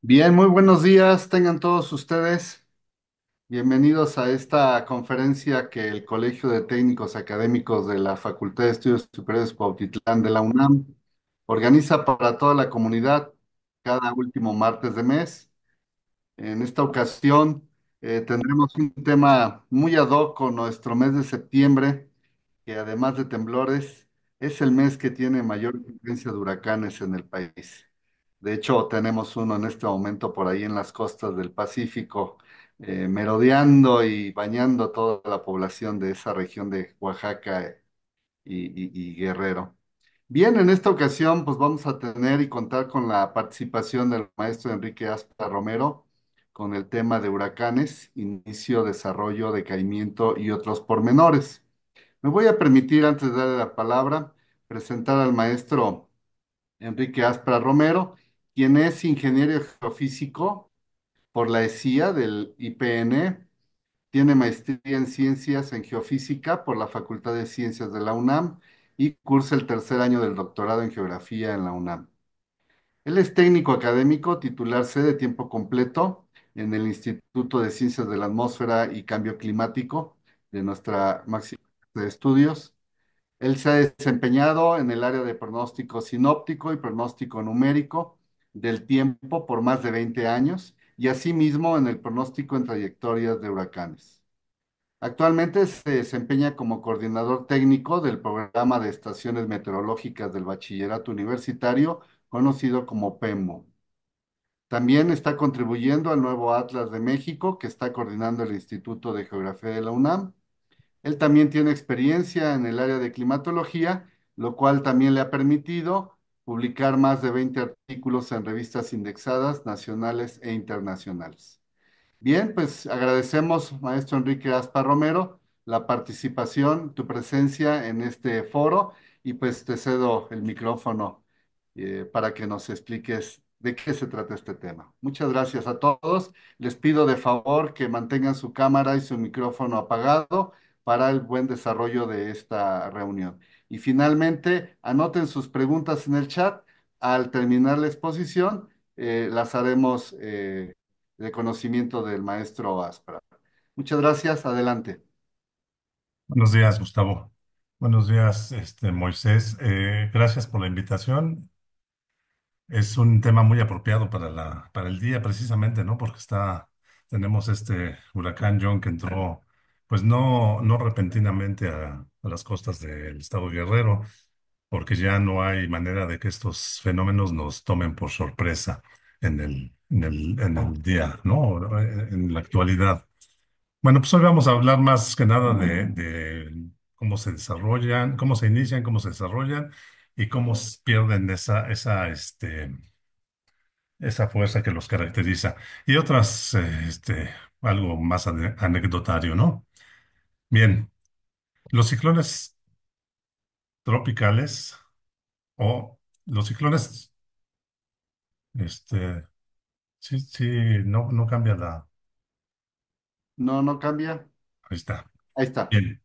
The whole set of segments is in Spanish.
Bien, muy buenos días, tengan todos ustedes. Bienvenidos a esta conferencia que el Colegio de Técnicos Académicos de la Facultad de Estudios Superiores Cuautitlán de la UNAM organiza para toda la comunidad cada último martes de mes. En esta ocasión eh, tendremos un tema muy ad hoc con nuestro mes de septiembre, que además de temblores, es el mes que tiene mayor incidencia de huracanes en el país. De hecho, tenemos uno en este momento por ahí en las costas del Pacífico, eh, merodeando y bañando toda la población de esa región de Oaxaca y, Guerrero. Bien, en esta ocasión pues vamos a tener y contar con la participación del maestro Enrique Aspa Romero con el tema de huracanes, inicio, desarrollo, decaimiento y otros pormenores. Me voy a permitir, antes de darle la palabra, presentar al maestro Enrique Aspra Romero quien es ingeniero geofísico por la ESIA del IPN, tiene maestría en ciencias en geofísica por la Facultad de Ciencias de la UNAM y cursa el tercer año del doctorado en geografía en la UNAM. Él es técnico académico, titular de tiempo completo en el Instituto de Ciencias de la Atmósfera y Cambio Climático de nuestra máxima de estudios. Él se ha desempeñado en el área de pronóstico sinóptico y pronóstico numérico del tiempo por más de 20 años y asimismo en el pronóstico en trayectorias de huracanes. Actualmente se desempeña como coordinador técnico del programa de estaciones meteorológicas del bachillerato universitario conocido como PEMO. También está contribuyendo al nuevo Atlas de México que está coordinando el Instituto de Geografía de la UNAM. Él también tiene experiencia en el área de climatología, lo cual también le ha permitido publicar más de 20 artículos en revistas indexadas nacionales e internacionales. Bien, pues agradecemos, maestro Enrique Aspa Romero, la participación, tu presencia en este foro y pues te cedo el micrófono eh, para que nos expliques de qué se trata este tema. Muchas gracias a todos. Les pido de favor que mantengan su cámara y su micrófono apagado para el buen desarrollo de esta reunión. Y finalmente, anoten sus preguntas en el chat. Al terminar la exposición, eh, las haremos eh, de conocimiento del maestro Aspra. Muchas gracias. Adelante. Buenos días, Gustavo. Buenos días, este, Moisés. Eh, gracias por la invitación. Es un tema muy apropiado para, la, para el día, precisamente, ¿no? Porque está, tenemos este huracán John que entró, pues no, no repentinamente a, a las costas del estado Guerrero, porque ya no hay manera de que estos fenómenos nos tomen por sorpresa en el, en el, en el día, ¿no? En la actualidad. Bueno, pues hoy vamos a hablar más que nada de, de cómo se desarrollan, cómo se inician, cómo se desarrollan y cómo pierden esa, esa, este, esa fuerza que los caracteriza. Y otras, este, algo más anecdotario, ¿no? Bien, los ciclones tropicales o los ciclones, este, sí, sí, no, no cambia nada. No, no cambia. Ahí está. Ahí está. Bien.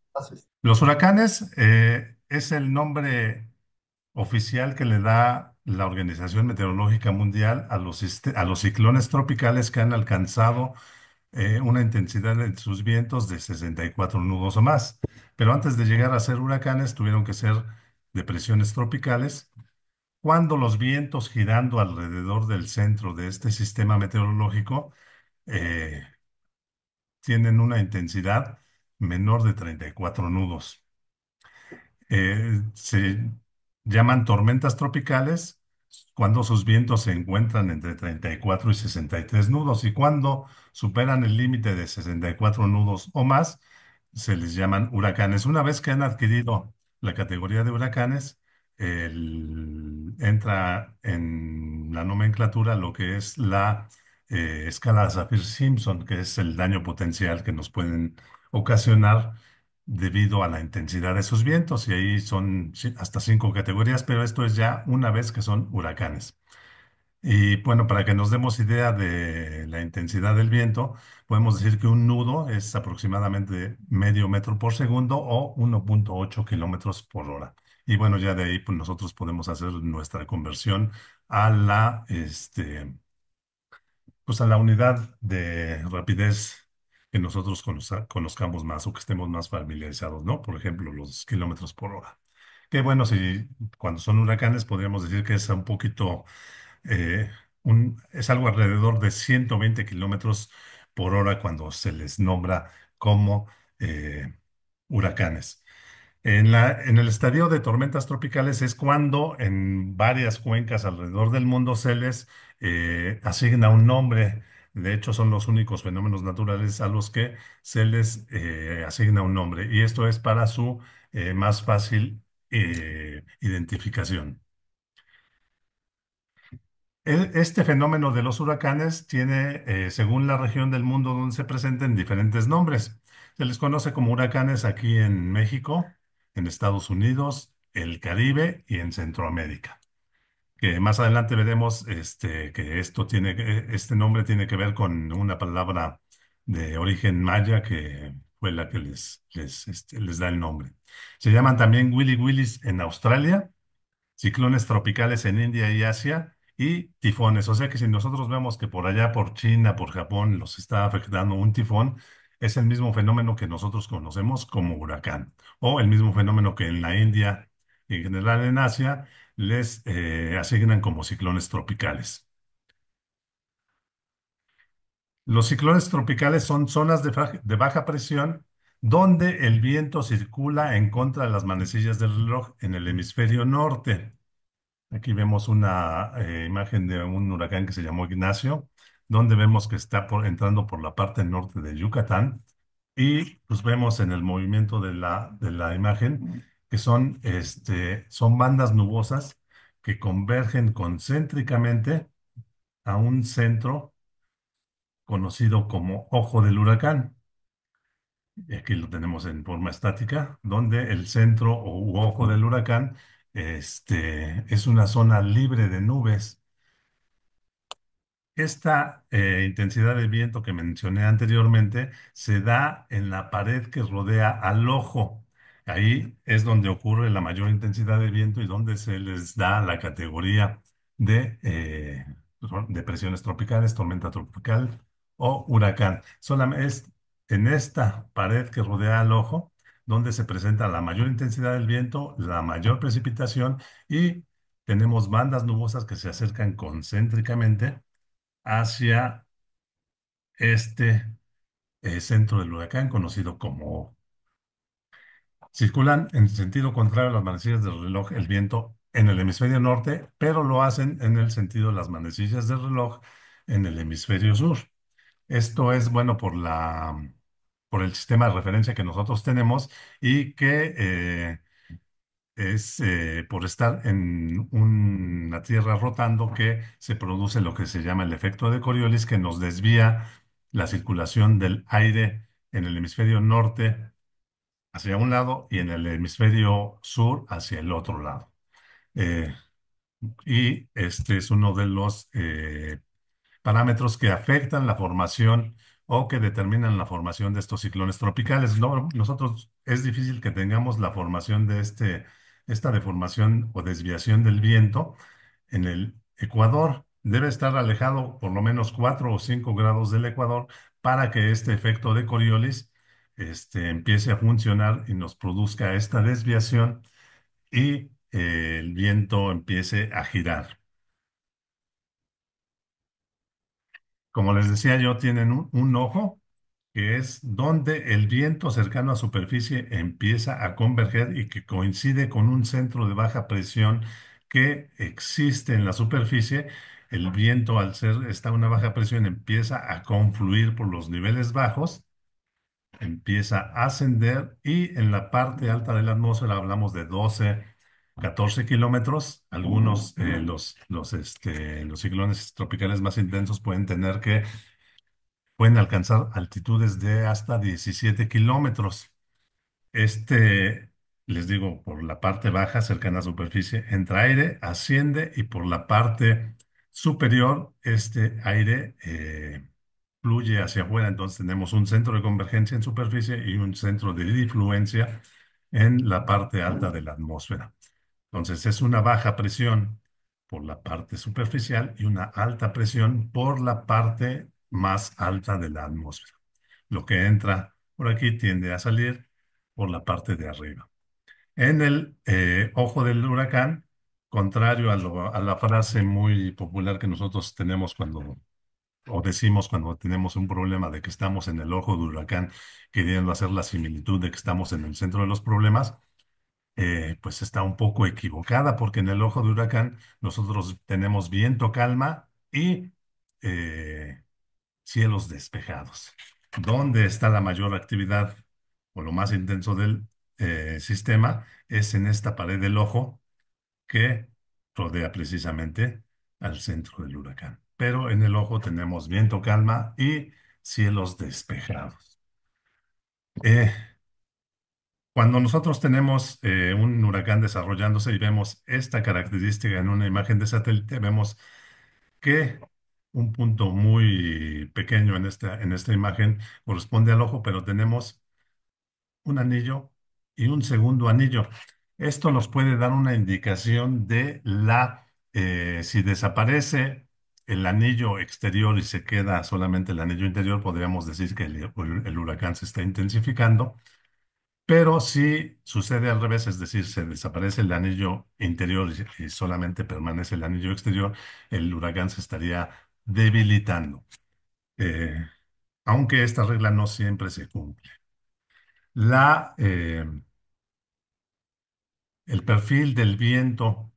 Los huracanes eh, es el nombre oficial que le da la Organización Meteorológica Mundial a los, este, a los ciclones tropicales que han alcanzado eh, una intensidad de sus vientos de 64 nudos o más. Pero antes de llegar a ser huracanes, tuvieron que ser depresiones tropicales, cuando los vientos girando alrededor del centro de este sistema meteorológico eh, tienen una intensidad menor de 34 nudos. Eh, se llaman tormentas tropicales cuando sus vientos se encuentran entre 34 y 63 nudos y cuando superan el límite de 64 nudos o más, se les llaman huracanes. Una vez que han adquirido la categoría de huracanes, entra en la nomenclatura lo que es la eh, escala Saffir-Simpson, que es el daño potencial que nos pueden ocasionar debido a la intensidad de esos vientos, y ahí son hasta cinco categorías, pero esto es ya una vez que son huracanes. Y bueno, para que nos demos idea de la intensidad del viento, podemos decir que un nudo es aproximadamente medio metro por segundo o 1.8 kilómetros por hora. Y bueno, ya de ahí pues, nosotros podemos hacer nuestra conversión a la, este, pues, a la unidad de rapidez que nosotros conozcamos más o que estemos más familiarizados, ¿no? Por ejemplo, los kilómetros por hora. Qué bueno, si cuando son huracanes podríamos decir que es un poquito, eh, es algo alrededor de 120 kilómetros por hora cuando se les nombra como eh, huracanes. En, la, en el estadio de tormentas tropicales es cuando en varias cuencas alrededor del mundo se les eh, asigna un nombre de hecho, son los únicos fenómenos naturales a los que se les eh, asigna un nombre y esto es para su eh, más fácil eh, identificación. E, este fenómeno de los huracanes tiene, según la región del mundo donde se presenten, diferentes nombres. Se les conoce como huracanes aquí en México, en Estados Unidos, el Caribe y en Centroamérica que más adelante veremos este, que esto tiene, este nombre tiene que ver con una palabra de origen maya que fue la que les, este, les, da el nombre. Se llaman también Willy Willys en Australia, ciclones tropicales en India y Asia y tifones. O sea que si nosotros vemos que por allá, por China, por Japón, los está afectando un tifón, es el mismo fenómeno que nosotros conocemos como huracán o el mismo fenómeno que en la India en general en Asia les eh, asignan como ciclones tropicales. Los ciclones tropicales son zonas de, baja presión donde el viento circula en contra de las manecillas del reloj en el hemisferio norte. Aquí vemos una eh, imagen de un huracán que se llamó Ignacio, donde vemos que está entrando por la parte norte de Yucatán y pues vemos en el movimiento de la, de la imagen que son, este, son bandas nubosas que convergen concéntricamente a un centro conocido como ojo del huracán. aquí lo tenemos en forma estática, donde el centro o u ojo del huracán este, es una zona libre de nubes. Esta eh, intensidad de viento que mencioné anteriormente se da en la pared que rodea al ojo Ahí es donde ocurre la mayor intensidad de viento y donde se les da la categoría de eh, depresiones tropicales, tormenta tropical o huracán. Solamente es en esta pared que rodea al ojo donde se presenta la mayor intensidad del viento, la mayor precipitación y tenemos bandas nubosas que se acercan concéntricamente hacia este eh, centro del huracán conocido como Circulan en sentido contrario a las manecillas del reloj el viento en el hemisferio norte, pero lo hacen en el sentido de las manecillas del reloj en el hemisferio sur. Esto es bueno por la por el sistema de referencia que nosotros tenemos y que eh, es eh, por estar en una tierra rotando que se produce lo que se llama el efecto de Coriolis, que nos desvía la circulación del aire en el hemisferio norte hacia un lado y en el hemisferio sur hacia el otro lado. Eh, y este es uno de los eh, parámetros que afectan la formación o que determinan la formación de estos ciclones tropicales. nosotros es difícil que tengamos la formación de este, esta deformación o desviación del viento en el Ecuador. Debe estar alejado por lo menos cuatro o cinco grados del Ecuador para que este efecto de Coriolis este, empiece a funcionar y nos produzca esta desviación y eh, el viento empiece a girar. Como les decía yo, tienen un, ojo que es donde el viento cercano a superficie empieza a converger y que coincide con un centro de baja presión que existe en la superficie. El viento, al ser está una baja presión, empieza a confluir por los niveles bajos empieza a ascender y en la parte alta de la atmósfera hablamos de 12, 14 kilómetros. Algunos, eh, los, los, este, los ciclones tropicales más intensos pueden tener que, pueden alcanzar altitudes de hasta 17 kilómetros. Este, les digo, por la parte baja, cercana a superficie, entra aire, asciende y por la parte superior, este aire... Eh, fluye hacia afuera. Entonces tenemos un centro de convergencia en superficie y un centro de difluencia en la parte alta de la atmósfera. Entonces es una baja presión por la parte superficial y una alta presión por la parte más alta de la atmósfera. Lo que entra por aquí tiende a salir por la parte de arriba. En el eh, ojo del huracán, contrario a la frase muy popular que nosotros tenemos cuando o decimos cuando tenemos un problema de que estamos en el ojo de huracán, queriendo hacer la similitud de que estamos en el centro de los problemas, eh, pues está un poco equivocada, porque en el ojo de huracán nosotros tenemos viento, calma y eh, cielos despejados. ¿Dónde está la mayor actividad o lo más intenso del eh, sistema? Es en esta pared del ojo que rodea precisamente al centro del huracán pero en el ojo tenemos viento calma y cielos despejados. Eh, cuando nosotros tenemos eh, un huracán desarrollándose y vemos esta característica en una imagen de satélite, vemos que un punto muy pequeño en esta, en esta imagen corresponde al ojo, pero tenemos un anillo y un segundo anillo. Esto nos puede dar una indicación de la, eh, si desaparece el anillo exterior y se queda solamente el anillo interior, podríamos decir que el, huracán se está intensificando. Pero si sucede al revés, es decir, se desaparece el anillo interior y, solamente permanece el anillo exterior, el huracán se estaría debilitando. Eh, aunque esta regla no siempre se cumple. La, eh, el perfil del viento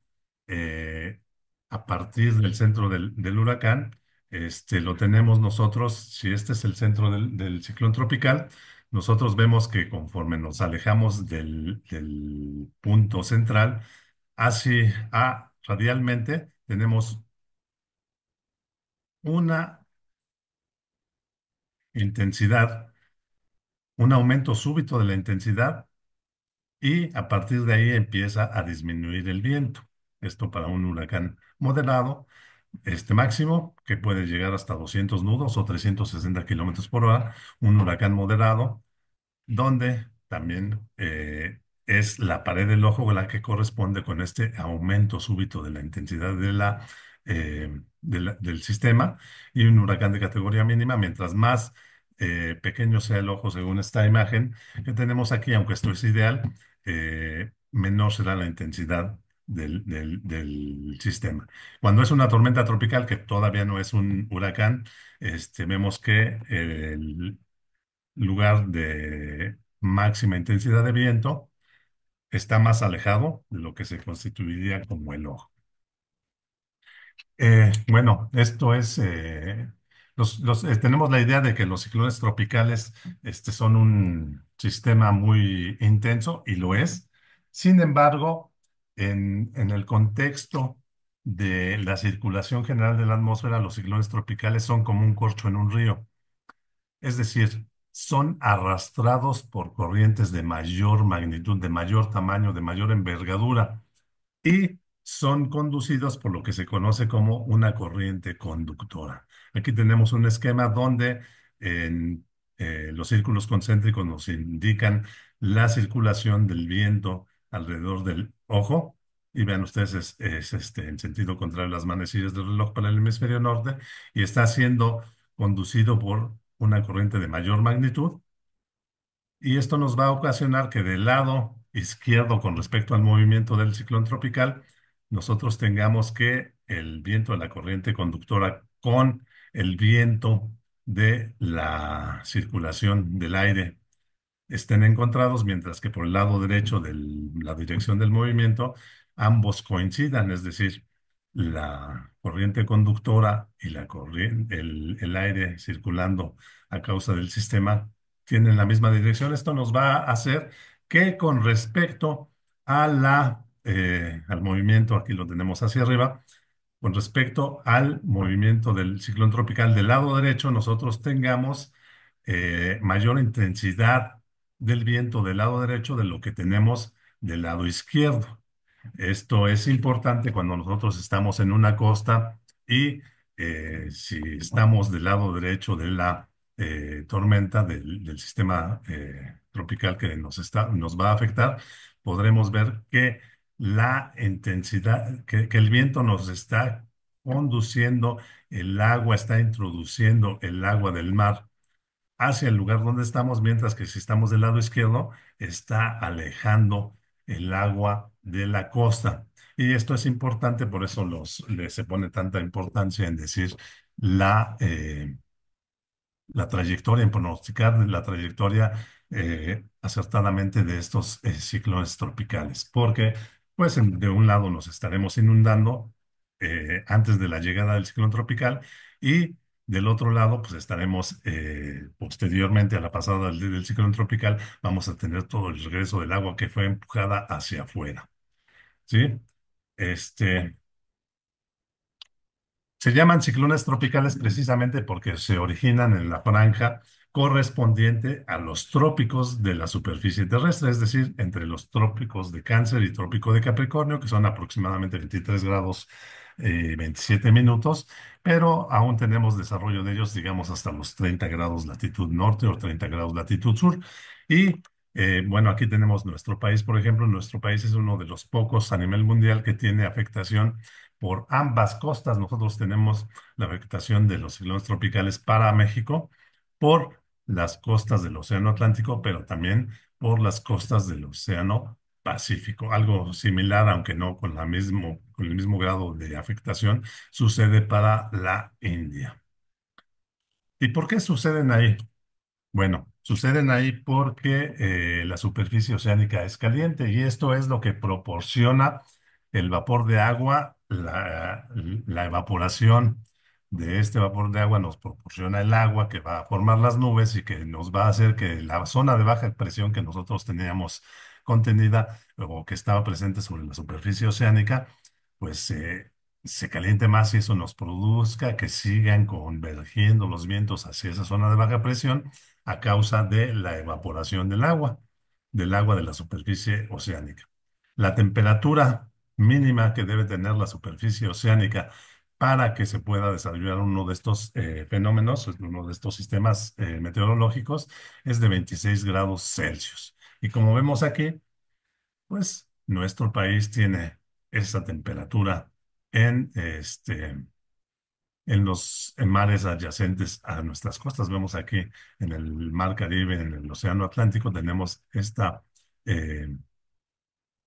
eh, a partir del centro del, huracán. Este, lo tenemos nosotros, si este es el centro del, ciclón tropical, nosotros vemos que conforme nos alejamos del, punto central, así a, radialmente tenemos una intensidad, un aumento súbito de la intensidad y a partir de ahí empieza a disminuir el viento. Esto para un huracán moderado, este máximo, que puede llegar hasta 200 nudos o 360 kilómetros por hora, un huracán moderado, donde también eh, es la pared del ojo la que corresponde con este aumento súbito de la intensidad de la, eh, del sistema y un huracán de categoría mínima, mientras más eh, pequeño sea el ojo según esta imagen que tenemos aquí, aunque esto es ideal, menor será la intensidad del, sistema. Cuando es una tormenta tropical, que todavía no es un huracán, este, vemos que el lugar de máxima intensidad de viento está más alejado de lo que se constituiría como el ojo. Eh, bueno, esto es... Eh, eh, tenemos la idea de que los ciclones tropicales este, son un sistema muy intenso y lo es. Sin embargo, en, el contexto de la circulación general de la atmósfera, los ciclones tropicales son como un corcho en un río. Es decir, son arrastrados por corrientes de mayor magnitud, de mayor tamaño, de mayor envergadura y son conducidos por lo que se conoce como una corriente conductora. Aquí tenemos un esquema donde eh, los círculos concéntricos nos indican la circulación del viento alrededor del ojo. Y vean ustedes, es, este, en sentido contrario las manecillas del reloj para el hemisferio norte y está siendo conducido por una corriente de mayor magnitud. Y esto nos va a ocasionar que del lado izquierdo con respecto al movimiento del ciclón tropical, nosotros tengamos que el viento de la corriente conductora con el viento de la circulación del aire estén encontrados, mientras que por el lado derecho de la dirección del movimiento, ambos coincidan, es decir, la corriente conductora y la corriente, el, aire circulando a causa del sistema tienen la misma dirección. Esto nos va a hacer que con respecto a la, eh, al movimiento, aquí lo tenemos hacia arriba, con respecto al movimiento del ciclón tropical del lado derecho, nosotros tengamos eh, mayor intensidad del viento del lado derecho de lo que tenemos del lado izquierdo. Esto es importante cuando nosotros estamos en una costa y eh, si estamos del lado derecho de la eh, tormenta del, sistema eh, tropical que nos, está, nos va a afectar, podremos ver que la intensidad, que el viento nos está conduciendo, el agua está introduciendo el agua del mar hacia el lugar donde estamos, mientras que si estamos del lado izquierdo, está alejando el agua de la costa. Y esto es importante, por eso se pone tanta importancia en decir la, eh, la trayectoria, en pronosticar la trayectoria eh, acertadamente de estos eh, ciclones tropicales, porque pues de un lado nos estaremos inundando antes de la llegada del ciclón tropical y del otro lado, pues estaremos eh, posteriormente a la pasada del, ciclón tropical, vamos a tener todo el regreso del agua que fue empujada hacia afuera. ¿Sí? Este, se llaman ciclones tropicales precisamente porque se originan en la franja correspondiente a los trópicos de la superficie terrestre, es decir, entre los trópicos de Cáncer y trópico de Capricornio, que son aproximadamente 23 grados 27 eh, minutos, pero aún tenemos desarrollo de ellos, digamos, hasta los 30 grados latitud norte o 30 grados latitud sur. Y eh, bueno, aquí tenemos nuestro país, por ejemplo, nuestro país es uno de los pocos a nivel mundial que tiene afectación por ambas costas. Nosotros tenemos la afectación de los ciclones tropicales para México por las costas del Océano Atlántico, pero también por las costas del Océano Pacífico, algo similar, aunque no con, mismo, con el mismo grado de afectación, sucede para la India. ¿Y por qué suceden ahí? Bueno, suceden ahí porque eh, la superficie oceánica es caliente y esto es lo que proporciona el vapor de agua, la, la evaporación de este vapor de agua nos proporciona el agua que va a formar las nubes y que nos va a hacer que la zona de baja presión que nosotros teníamos contenida o que estaba presente sobre la superficie oceánica, pues eh, se caliente más y eso nos produzca que sigan convergiendo los vientos hacia esa zona de baja presión a causa de la evaporación del agua, del agua de la superficie oceánica. La temperatura mínima que debe tener la superficie oceánica para que se pueda desarrollar uno de estos eh, fenómenos, uno de estos sistemas eh, meteorológicos, es de 26 grados Celsius. Y como vemos aquí, pues nuestro país tiene esa temperatura en, este, en los mares adyacentes a nuestras costas. Vemos aquí en el Mar Caribe, en el Océano Atlántico, tenemos esta eh,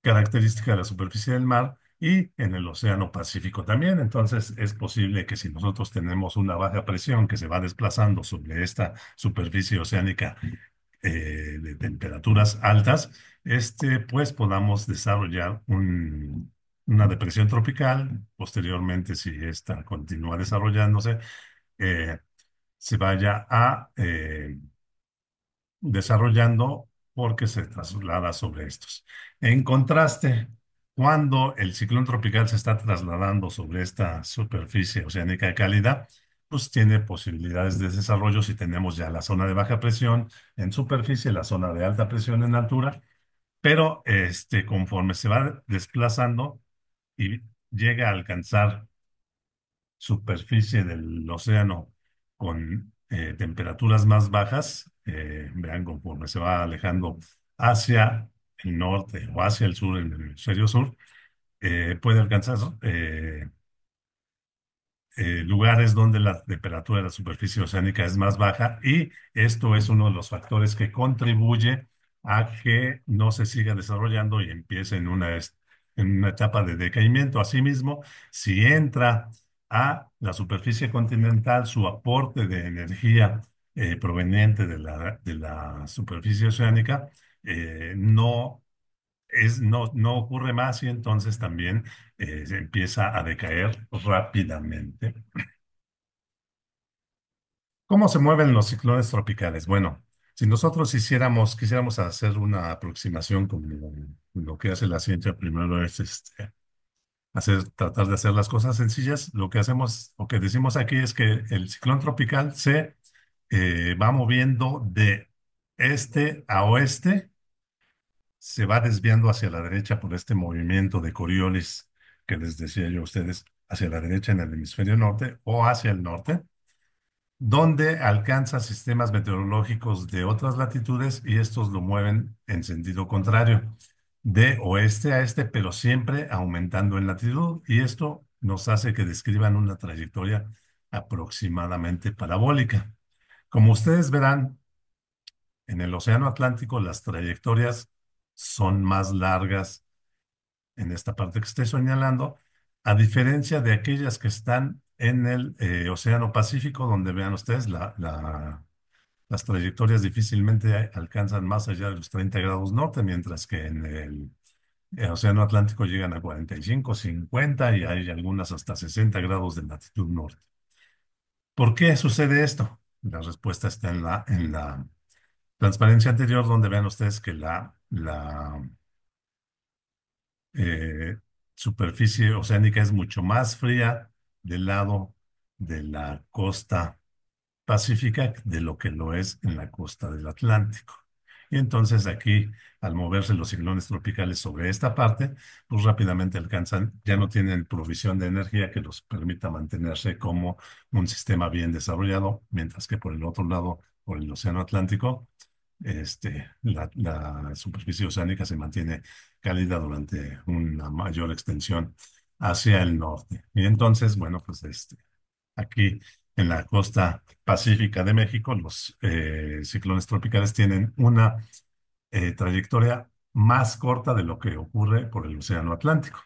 característica de la superficie del mar y en el Océano Pacífico también. Entonces es posible que si nosotros tenemos una baja presión que se va desplazando sobre esta superficie oceánica eh, de temperaturas altas, este, pues podamos desarrollar una depresión tropical. Posteriormente, si esta continúa desarrollándose, eh, se vaya a eh, desarrollando porque se traslada sobre estos. En contraste, cuando el ciclón tropical se está trasladando sobre esta superficie oceánica cálida, pues tiene posibilidades de desarrollo si tenemos ya la zona de baja presión en superficie, la zona de alta presión en altura, pero este, conforme se va desplazando y llega a alcanzar superficie del océano con eh, temperaturas más bajas, eh, vean conforme se va alejando hacia el norte o hacia el sur, en el hemisferio sur, eh, puede alcanzar eh, lugares donde la temperatura de la superficie oceánica es más baja y esto es uno de los factores que contribuye a que no se siga desarrollando y empiece en una, en una etapa de decaimiento. Asimismo, si entra a la superficie continental su aporte de energía eh, proveniente de la, de la superficie oceánica, eh, no es, no, no ocurre más y entonces también eh, empieza a decaer rápidamente. ¿Cómo se mueven los ciclones tropicales? Bueno, si nosotros hiciéramos, quisiéramos hacer una aproximación con lo, que hace la ciencia, primero es este, hacer, tratar de hacer las cosas sencillas. Lo que hacemos, lo que decimos aquí es que el ciclón tropical se eh, va moviendo de este a oeste se va desviando hacia la derecha por este movimiento de Coriolis que les decía yo a ustedes, hacia la derecha en el hemisferio norte o hacia el norte, donde alcanza sistemas meteorológicos de otras latitudes y estos lo mueven en sentido contrario, de oeste a este, pero siempre aumentando en latitud y esto nos hace que describan una trayectoria aproximadamente parabólica. Como ustedes verán, en el Océano Atlántico las trayectorias son más largas en esta parte que estoy señalando, a diferencia de aquellas que están en el eh, Océano Pacífico, donde vean ustedes la, las trayectorias difícilmente alcanzan más allá de los 30 grados norte, mientras que en el, eh, Océano Atlántico llegan a 45, 50 y hay algunas hasta 60 grados de latitud norte. ¿Por qué sucede esto? La respuesta está en la, en la transparencia anterior, donde vean ustedes que la la eh, superficie oceánica es mucho más fría del lado de la costa pacífica de lo que lo es en la costa del Atlántico. Y entonces aquí, al moverse los ciclones tropicales sobre esta parte, pues rápidamente alcanzan, ya no tienen provisión de energía que los permita mantenerse como un sistema bien desarrollado, mientras que por el otro lado, por el Océano Atlántico, este, la, superficie oceánica se mantiene cálida durante una mayor extensión hacia el norte. Y entonces, bueno, pues este, aquí en la costa pacífica de México, los eh, ciclones tropicales tienen una eh, trayectoria más corta de lo que ocurre por el Océano Atlántico.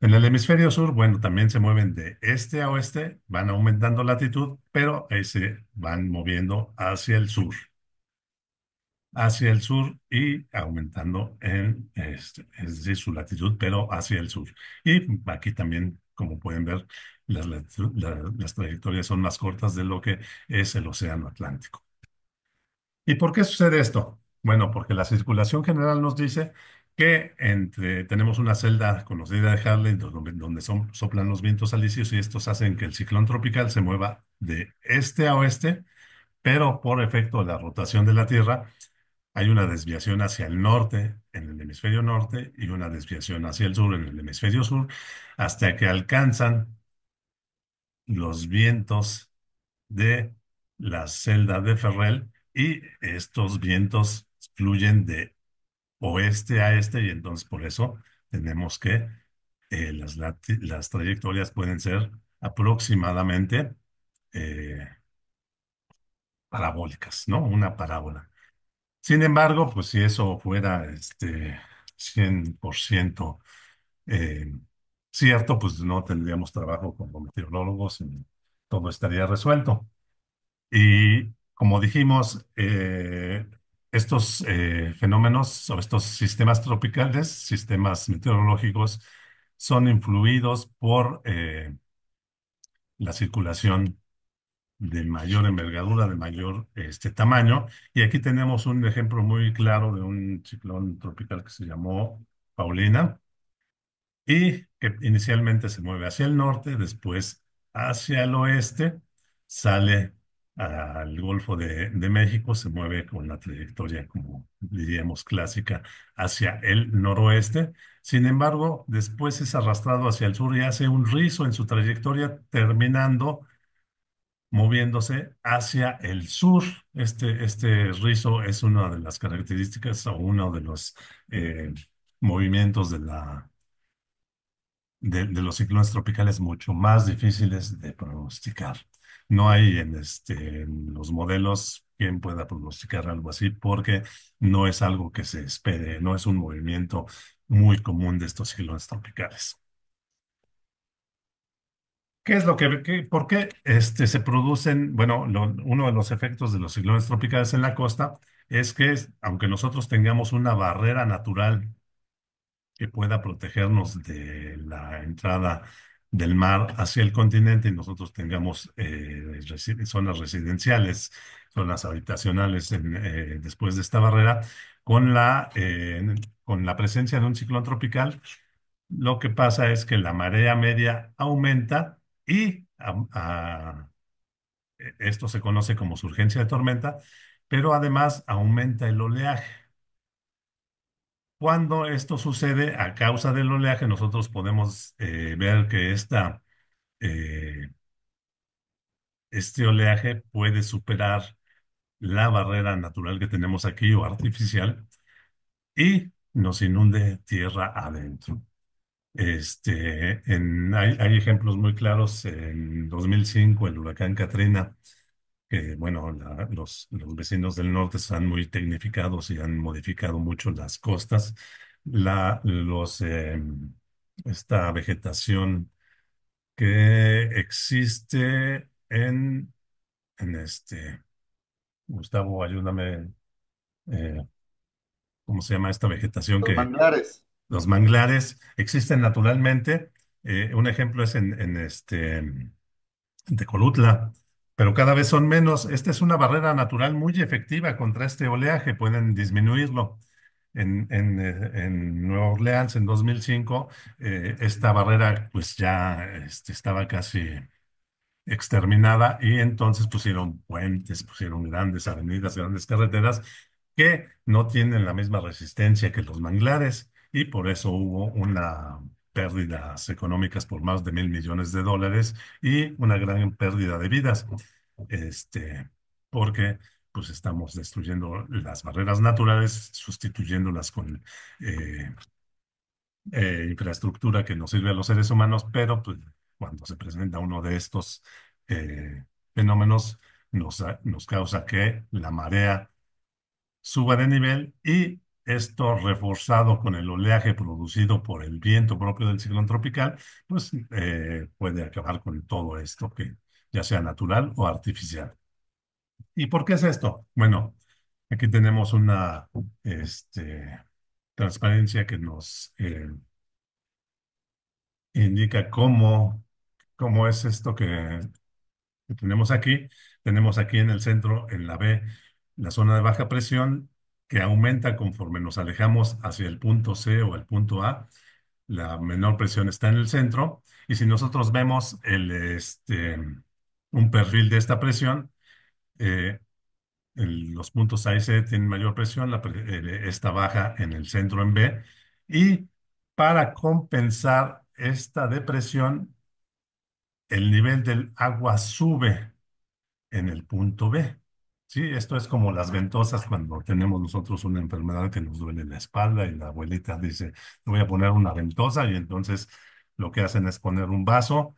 En el hemisferio sur, bueno, también se mueven de este a oeste, van aumentando latitud, pero ahí se van moviendo hacia el sur hacia el sur y aumentando en este, es decir, su latitud, pero hacia el sur. Y aquí también, como pueden ver, las, trayectorias son más cortas de lo que es el océano Atlántico. ¿Y por qué sucede esto? Bueno, porque la circulación general nos dice que entre, tenemos una celda conocida de Harley donde, soplan los vientos alisios y estos hacen que el ciclón tropical se mueva de este a oeste, pero por efecto de la rotación de la Tierra, hay una desviación hacia el norte en el hemisferio norte y una desviación hacia el sur en el hemisferio sur, hasta que alcanzan los vientos de la celda de Ferrel y estos vientos fluyen de oeste a este y entonces por eso tenemos que eh, las, trayectorias pueden ser aproximadamente eh, parabólicas, ¿no? Una parábola. Sin embargo, pues si eso fuera este 100% eh, cierto, pues no tendríamos trabajo como meteorólogos todo estaría resuelto. Y como dijimos, eh, estos eh, fenómenos o estos sistemas tropicales, sistemas meteorológicos, son influidos por la circulación de mayor envergadura, de mayor este, tamaño. Y aquí tenemos un ejemplo muy claro de un ciclón tropical que se llamó Paulina y que inicialmente se mueve hacia el norte, después hacia el oeste, sale al Golfo de, de México, se mueve con la trayectoria, como diríamos, clásica hacia el noroeste. Sin embargo, después es arrastrado hacia el sur y hace un rizo en su trayectoria, terminando moviéndose hacia el sur. Este, este rizo es una de las características o uno de los eh, movimientos de, la, de, los ciclones tropicales mucho más difíciles de pronosticar. No hay en, este, en los modelos quien pueda pronosticar algo así porque no es algo que se espere, no es un movimiento muy común de estos ciclones tropicales. ¿Qué es lo que, por qué este, se producen? Bueno, uno de los efectos de los ciclones tropicales en la costa es que, aunque nosotros tengamos una barrera natural que pueda protegernos de la entrada del mar hacia el continente y nosotros tengamos eh, zonas residenciales, zonas habitacionales eh, después de esta barrera, con la, con la presencia de un ciclón tropical. Lo que pasa es que la marea media aumenta y esto se conoce como surgencia de tormenta, pero además aumenta el oleaje. Cuando esto sucede a causa del oleaje, nosotros podemos eh, ver que eh, este oleaje puede superar la barrera natural que tenemos aquí o artificial y nos inunde tierra adentro. Este, en, hay, ejemplos muy claros. En 2005, el huracán Katrina, que bueno, los, los vecinos del norte están muy tecnificados y han modificado mucho las costas. La, los, em, esta vegetación que existe en, en este, Gustavo, ayúdame, eh, ¿cómo se llama esta vegetación que... manglares. Los manglares existen naturalmente. Eh, un ejemplo es en, este, en Tecolutla, pero cada vez son menos. Esta es una barrera natural muy efectiva contra este oleaje, pueden disminuirlo. En, eh, Nueva Orleans, en 2005, eh, esta barrera pues ya este, estaba casi exterminada y entonces pusieron puentes, pusieron grandes avenidas, grandes carreteras que no tienen la misma resistencia que los manglares y por eso hubo una pérdidas económicas por más de mil millones de dólares y una gran pérdida de vidas, este, porque pues estamos destruyendo las barreras naturales, sustituyéndolas con eh, eh, infraestructura que nos sirve a los seres humanos, pero pues, cuando se presenta uno de estos eh, fenómenos, nos, nos causa que la marea suba de nivel y esto reforzado con el oleaje producido por el viento propio del ciclón tropical, pues eh, puede acabar con todo esto, que ya sea natural o artificial. ¿Y por qué es esto? Bueno, aquí tenemos una este, transparencia que nos eh, indica cómo, cómo es esto que, que tenemos aquí. Tenemos aquí en el centro, en la B, la zona de baja presión que aumenta conforme nos alejamos hacia el punto C o el punto A. La menor presión está en el centro. Y si nosotros vemos el, este, un perfil de esta presión, eh, los puntos A y C tienen mayor presión, eh, esta baja en el centro en B. Y para compensar esta depresión, el nivel del agua sube en el punto B. Sí, esto es como las ventosas cuando tenemos nosotros una enfermedad que nos duele la espalda y la abuelita dice, voy a poner una ventosa y entonces lo que hacen es poner un vaso,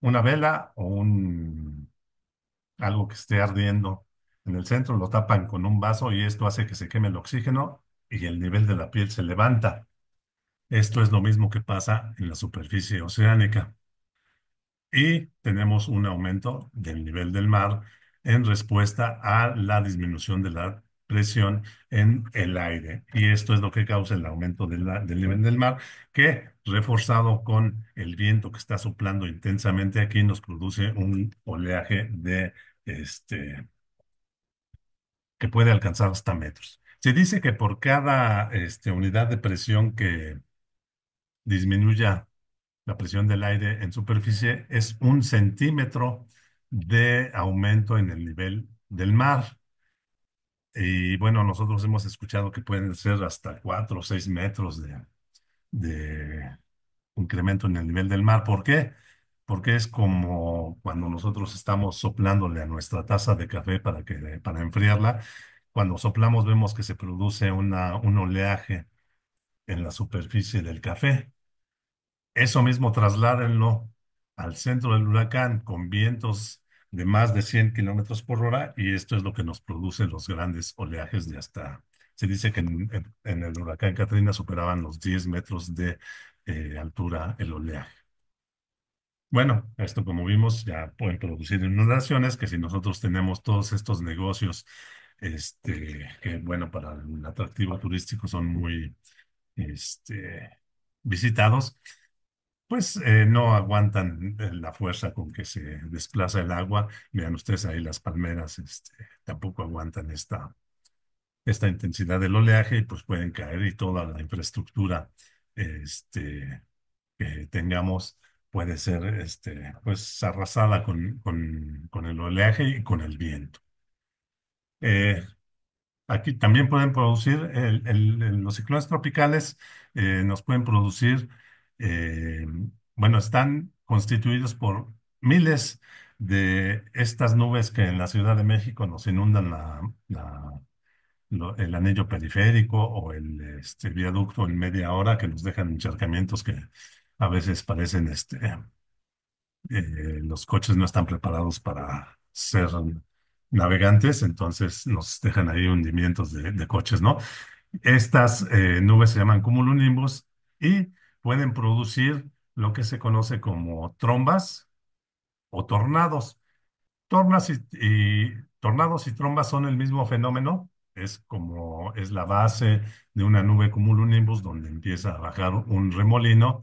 una vela o un algo que esté ardiendo en el centro, lo tapan con un vaso y esto hace que se queme el oxígeno y el nivel de la piel se levanta. Esto es lo mismo que pasa en la superficie oceánica. Y tenemos un aumento del nivel del mar en respuesta a la disminución de la presión en el aire. Y esto es lo que causa el aumento del nivel del mar, que reforzado con el viento que está soplando intensamente aquí, nos produce un oleaje de este que puede alcanzar hasta metros. Se dice que por cada este, unidad de presión que disminuya la presión del aire en superficie es un centímetro de aumento en el nivel del mar. Y bueno, nosotros hemos escuchado que pueden ser hasta 4 o 6 metros de, de incremento en el nivel del mar. ¿Por qué? Porque es como cuando nosotros estamos soplándole a nuestra taza de café para, que, para enfriarla. Cuando soplamos vemos que se produce una, un oleaje en la superficie del café. Eso mismo trasládenlo al centro del huracán con vientos de más de 100 kilómetros por hora y esto es lo que nos produce los grandes oleajes de hasta, se dice que en, el huracán Katrina superaban los 10 metros de eh, altura el oleaje. Bueno, esto como vimos ya pueden producir inundaciones que si nosotros tenemos todos estos negocios este, que bueno, para el atractivo turístico son muy este, visitados, pues eh, no aguantan eh, la fuerza con que se desplaza el agua. Vean ustedes ahí las palmeras, este, tampoco aguantan esta, esta intensidad del oleaje y pues pueden caer y toda la infraestructura este, que tengamos puede ser este, pues arrasada con, con, el oleaje y con el viento. Eh, aquí también pueden producir, los ciclones tropicales nos pueden producir eh, bueno, están constituidos por miles de estas nubes que en la Ciudad de México nos inundan la, el anillo periférico o el este, viaducto en media hora que nos dejan encharcamientos que a veces parecen este, eh, los coches no están preparados para ser navegantes, entonces nos dejan ahí hundimientos de, coches, ¿no? Estas eh, nubes se llaman cumulonimbus y pueden producir lo que se conoce como trombas o tornados. Tornas tornados y trombas son el mismo fenómeno, es como es la base de una nube cumulonimbus donde empieza a bajar un remolino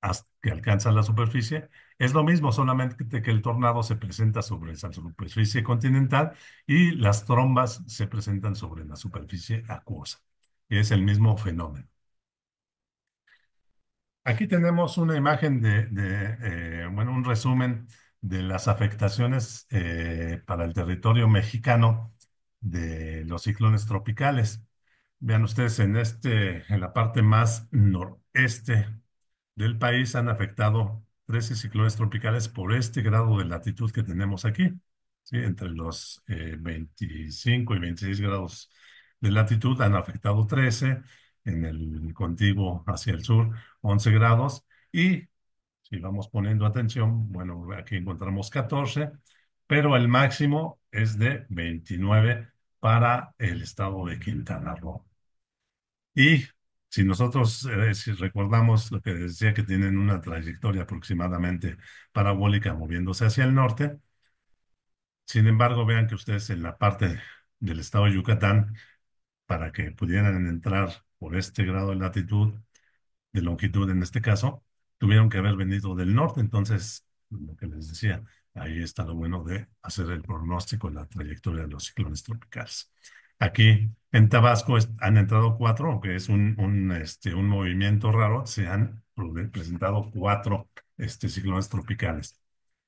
hasta que alcanza la superficie. Es lo mismo, solamente que el tornado se presenta sobre esa superficie continental y las trombas se presentan sobre la superficie acuosa. Es el mismo fenómeno. Aquí tenemos una imagen de, eh, bueno, un resumen de las afectaciones eh, para el territorio mexicano de los ciclones tropicales. Vean ustedes, en, este, en la parte más noreste del país han afectado 13 ciclones tropicales por este grado de latitud que tenemos aquí, ¿sí? entre los 25 eh, y 26 grados de latitud han afectado 13 en el contiguo hacia el sur, 11 grados. Y si vamos poniendo atención, bueno, aquí encontramos 14, pero el máximo es de 29 para el estado de Quintana Roo. Y si nosotros eh, si recordamos lo que decía que tienen una trayectoria aproximadamente parabólica moviéndose hacia el norte, sin embargo, vean que ustedes en la parte del estado de Yucatán, para que pudieran entrar por este grado de latitud, de longitud en este caso, tuvieron que haber venido del norte. Entonces, lo que les decía, ahí está lo bueno de hacer el pronóstico de la trayectoria de los ciclones tropicales. Aquí en Tabasco han entrado cuatro, que es un, un, este, un movimiento raro, se han presentado cuatro este, ciclones tropicales.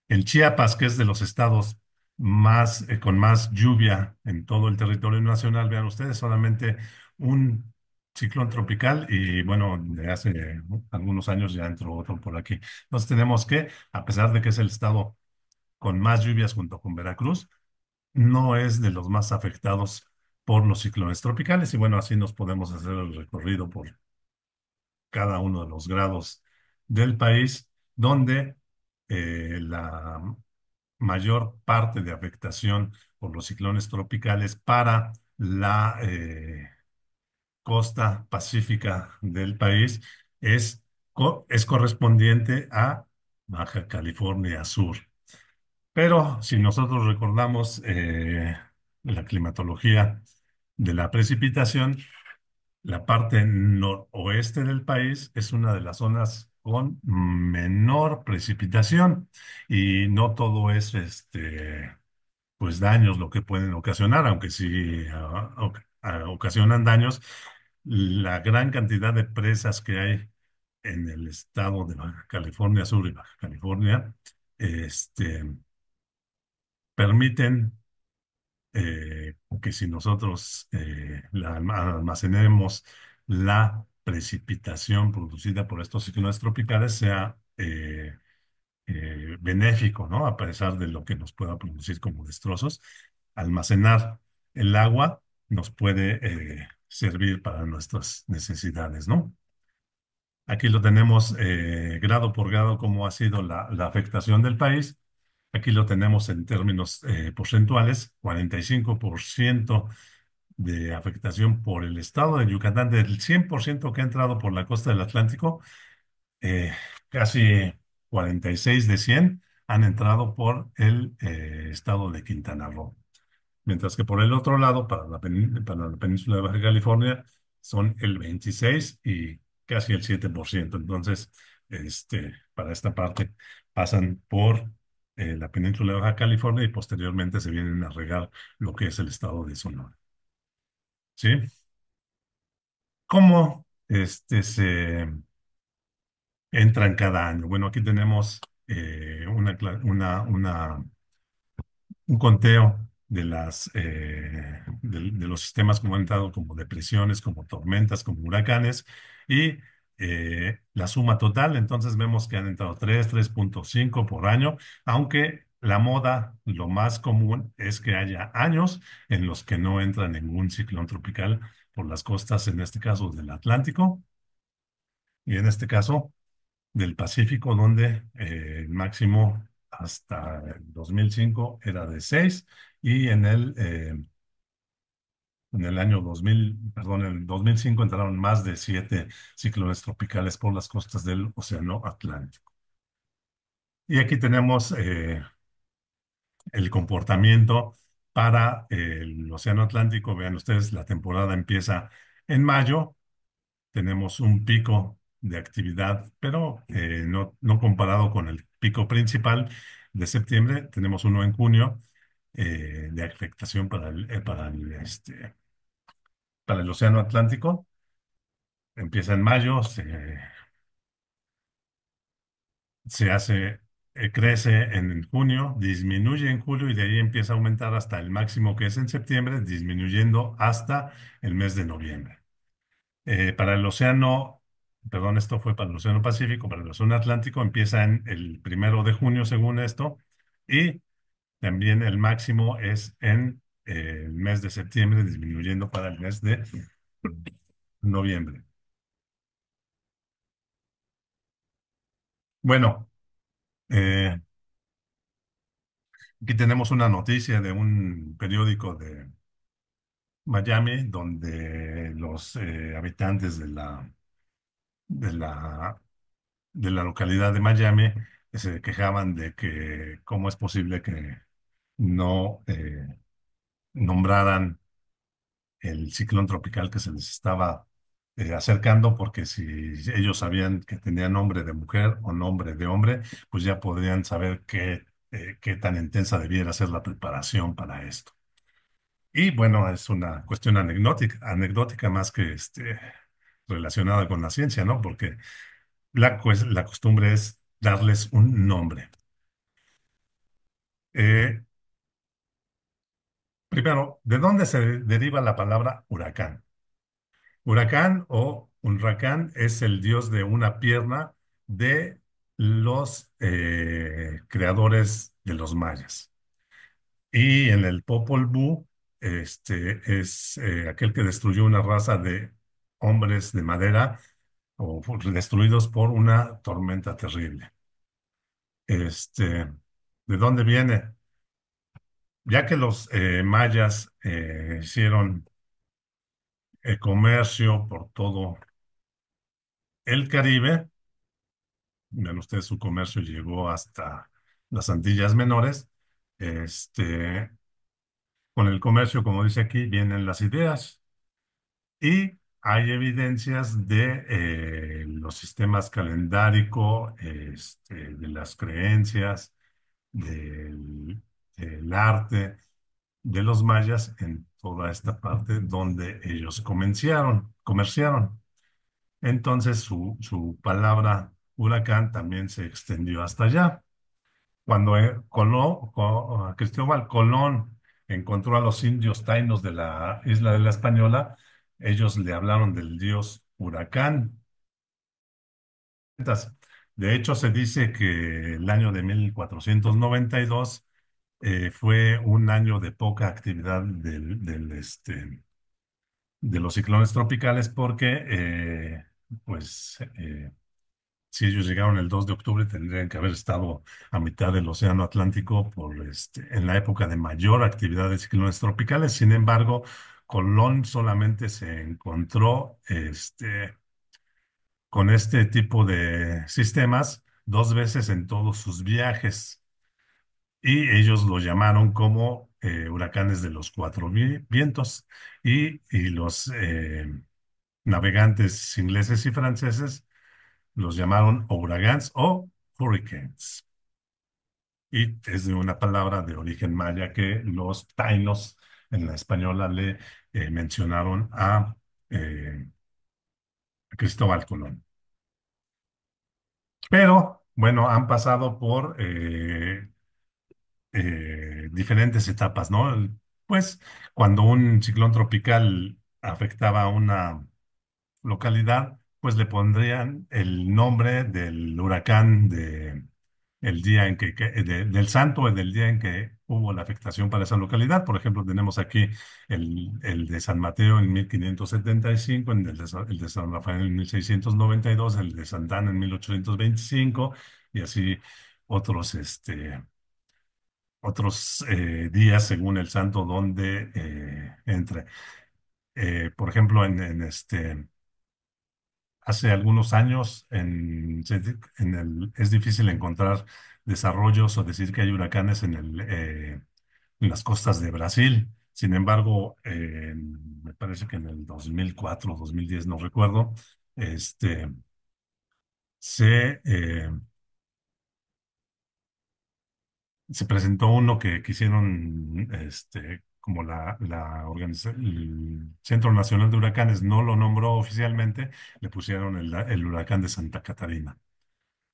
El Chiapas, que es de los estados más, eh, con más lluvia en todo el territorio nacional, vean ustedes, solamente un ciclón tropical y bueno, de hace algunos años ya entró otro por aquí. Entonces tenemos que, a pesar de que es el estado con más lluvias junto con Veracruz, no es de los más afectados por los ciclones tropicales y bueno, así nos podemos hacer el recorrido por cada uno de los grados del país donde eh, la mayor parte de afectación por los ciclones tropicales para la... Eh, costa pacífica del país es, es correspondiente a Baja California Sur. Pero si nosotros recordamos eh, la climatología de la precipitación, la parte noroeste del país es una de las zonas con menor precipitación y no todo es este pues daños lo que pueden ocasionar, aunque sí ah, Ah, ocasionan daños, la gran cantidad de presas que hay en el estado de Baja California Sur y Baja California, este, permiten eh, que si nosotros eh, la almacenemos la precipitación producida por estos ciclones tropicales sea eh, benéfico, ¿no? A pesar de lo que nos pueda producir como destrozos, almacenar el agua nos puede eh, servir para nuestras necesidades, ¿no? Aquí lo tenemos eh, grado por grado cómo ha sido la, afectación del país. Aquí lo tenemos en términos eh, porcentuales, 45% de afectación por el estado de Yucatán, del 100% que ha entrado por la costa del Atlántico, casi 46 de 100 han entrado por el estado de Quintana Roo mientras que por el otro lado, para la, península de Baja California, son el 26 y casi el 7%. Entonces, este, para esta parte pasan por eh, la península de Baja California y posteriormente se vienen a regar lo que es el estado de Sonora. ¿Sí? ¿Cómo este, se entran cada año? Bueno, aquí tenemos eh, una, un conteo de, las, eh, de, los sistemas como han entrado, como depresiones, como tormentas, como huracanes, y eh, la suma total, entonces vemos que han entrado 3, 3.5 por año, aunque la moda, lo más común es que haya años en los que no entra ningún ciclón tropical por las costas, en este caso del Atlántico, y en este caso del Pacífico, donde eh, el máximo hasta el 2005 era de seis y en el, eh, en el año 2000, perdón, en el 2005 entraron más de siete ciclones tropicales por las costas del Océano Atlántico. Y aquí tenemos eh, el comportamiento para el Océano Atlántico. Vean ustedes, la temporada empieza en mayo, tenemos un pico de actividad, pero eh, no, comparado con el pico principal de septiembre. Tenemos uno en junio eh, de afectación para el, eh, para, este, para el Océano Atlántico. Empieza en mayo, se, se hace, crece en junio, disminuye en julio y de ahí empieza a aumentar hasta el máximo que es en septiembre, disminuyendo hasta el mes de noviembre. para el Océano perdón, esto fue para el Océano Pacífico, para el Océano Atlántico, empieza en el primero de junio, según esto, y también el máximo es en eh, el mes de septiembre, disminuyendo para el mes de noviembre. Bueno, eh, aquí tenemos una noticia de un periódico de Miami, donde los eh, habitantes de la de la, de la localidad de Miami se quejaban de que cómo es posible que no eh, nombraran el ciclón tropical que se les estaba eh, acercando, porque si ellos sabían que tenía nombre de mujer o nombre de hombre, pues ya podrían saber qué, eh, qué tan intensa debiera ser la preparación para esto. Y bueno, es una cuestión anecdótica, anecdótica más que este, relacionada con la ciencia, ¿no? Porque la, costumbre es darles un nombre. Eh, primero, ¿de dónde se deriva la palabra huracán? Huracán o Huracán es el dios de una pierna de los eh, creadores de los mayas. Y en el Popol Vuh, este, es eh, aquel que destruyó una raza de hombres de madera o destruidos por una tormenta terrible. Este, ¿De dónde viene? Ya que los eh, mayas eh, hicieron eh, comercio por todo el Caribe, vean ustedes, su comercio llegó hasta las Antillas Menores, este, con el comercio, como dice aquí, vienen las ideas y hay evidencias de eh, los sistemas calendárico, este, de las creencias, del, arte de los mayas en toda esta parte donde ellos comenciaron, comerciaron. Entonces su, su palabra huracán también se extendió hasta allá. Cuando eh, Colón, Cristóbal Colón encontró a los indios taínos de la isla de la Española, ellos le hablaron del dios huracán. De hecho, se dice que el año de 1492 eh, fue un año de poca actividad del, este, de los ciclones tropicales porque, eh, pues, eh, si ellos llegaron el 2 de octubre, tendrían que haber estado a mitad del Océano Atlántico por, este, en la época de mayor actividad de ciclones tropicales. Sin embargo, Colón solamente se encontró este, con este tipo de sistemas dos veces en todos sus viajes y ellos lo llamaron como eh, huracanes de los cuatro vientos y, los eh, navegantes ingleses y franceses los llamaron huracanes o hurricanes. Y es de una palabra de origen maya que los tainos en la española le eh, mencionaron eh, a, Cristóbal Colón. Pero, bueno, han pasado por eh, diferentes etapas, ¿no? pues cuando un ciclón tropical afectaba a una localidad, pues le pondrían el nombre del huracán de el día en que, del santo del día en que hubo la afectación para esa localidad. Por ejemplo, tenemos aquí el, el de San Mateo en 1575, el de, el de San Rafael en 1692, el de Santana en 1825 y así otros, este, otros eh, días según el santo donde eh, entre. Eh, por ejemplo, en, este, hace algunos años en, en el, es difícil encontrar desarrollos o decir que hay huracanes en, el, eh, en las costas de Brasil. Sin embargo, me parece que en el 2004 o 2010, no recuerdo, este, eh, se, presentó uno que quisieron, este, como la, la el Centro Nacional de Huracanes no lo nombró oficialmente, le pusieron el, el huracán de Santa Catarina.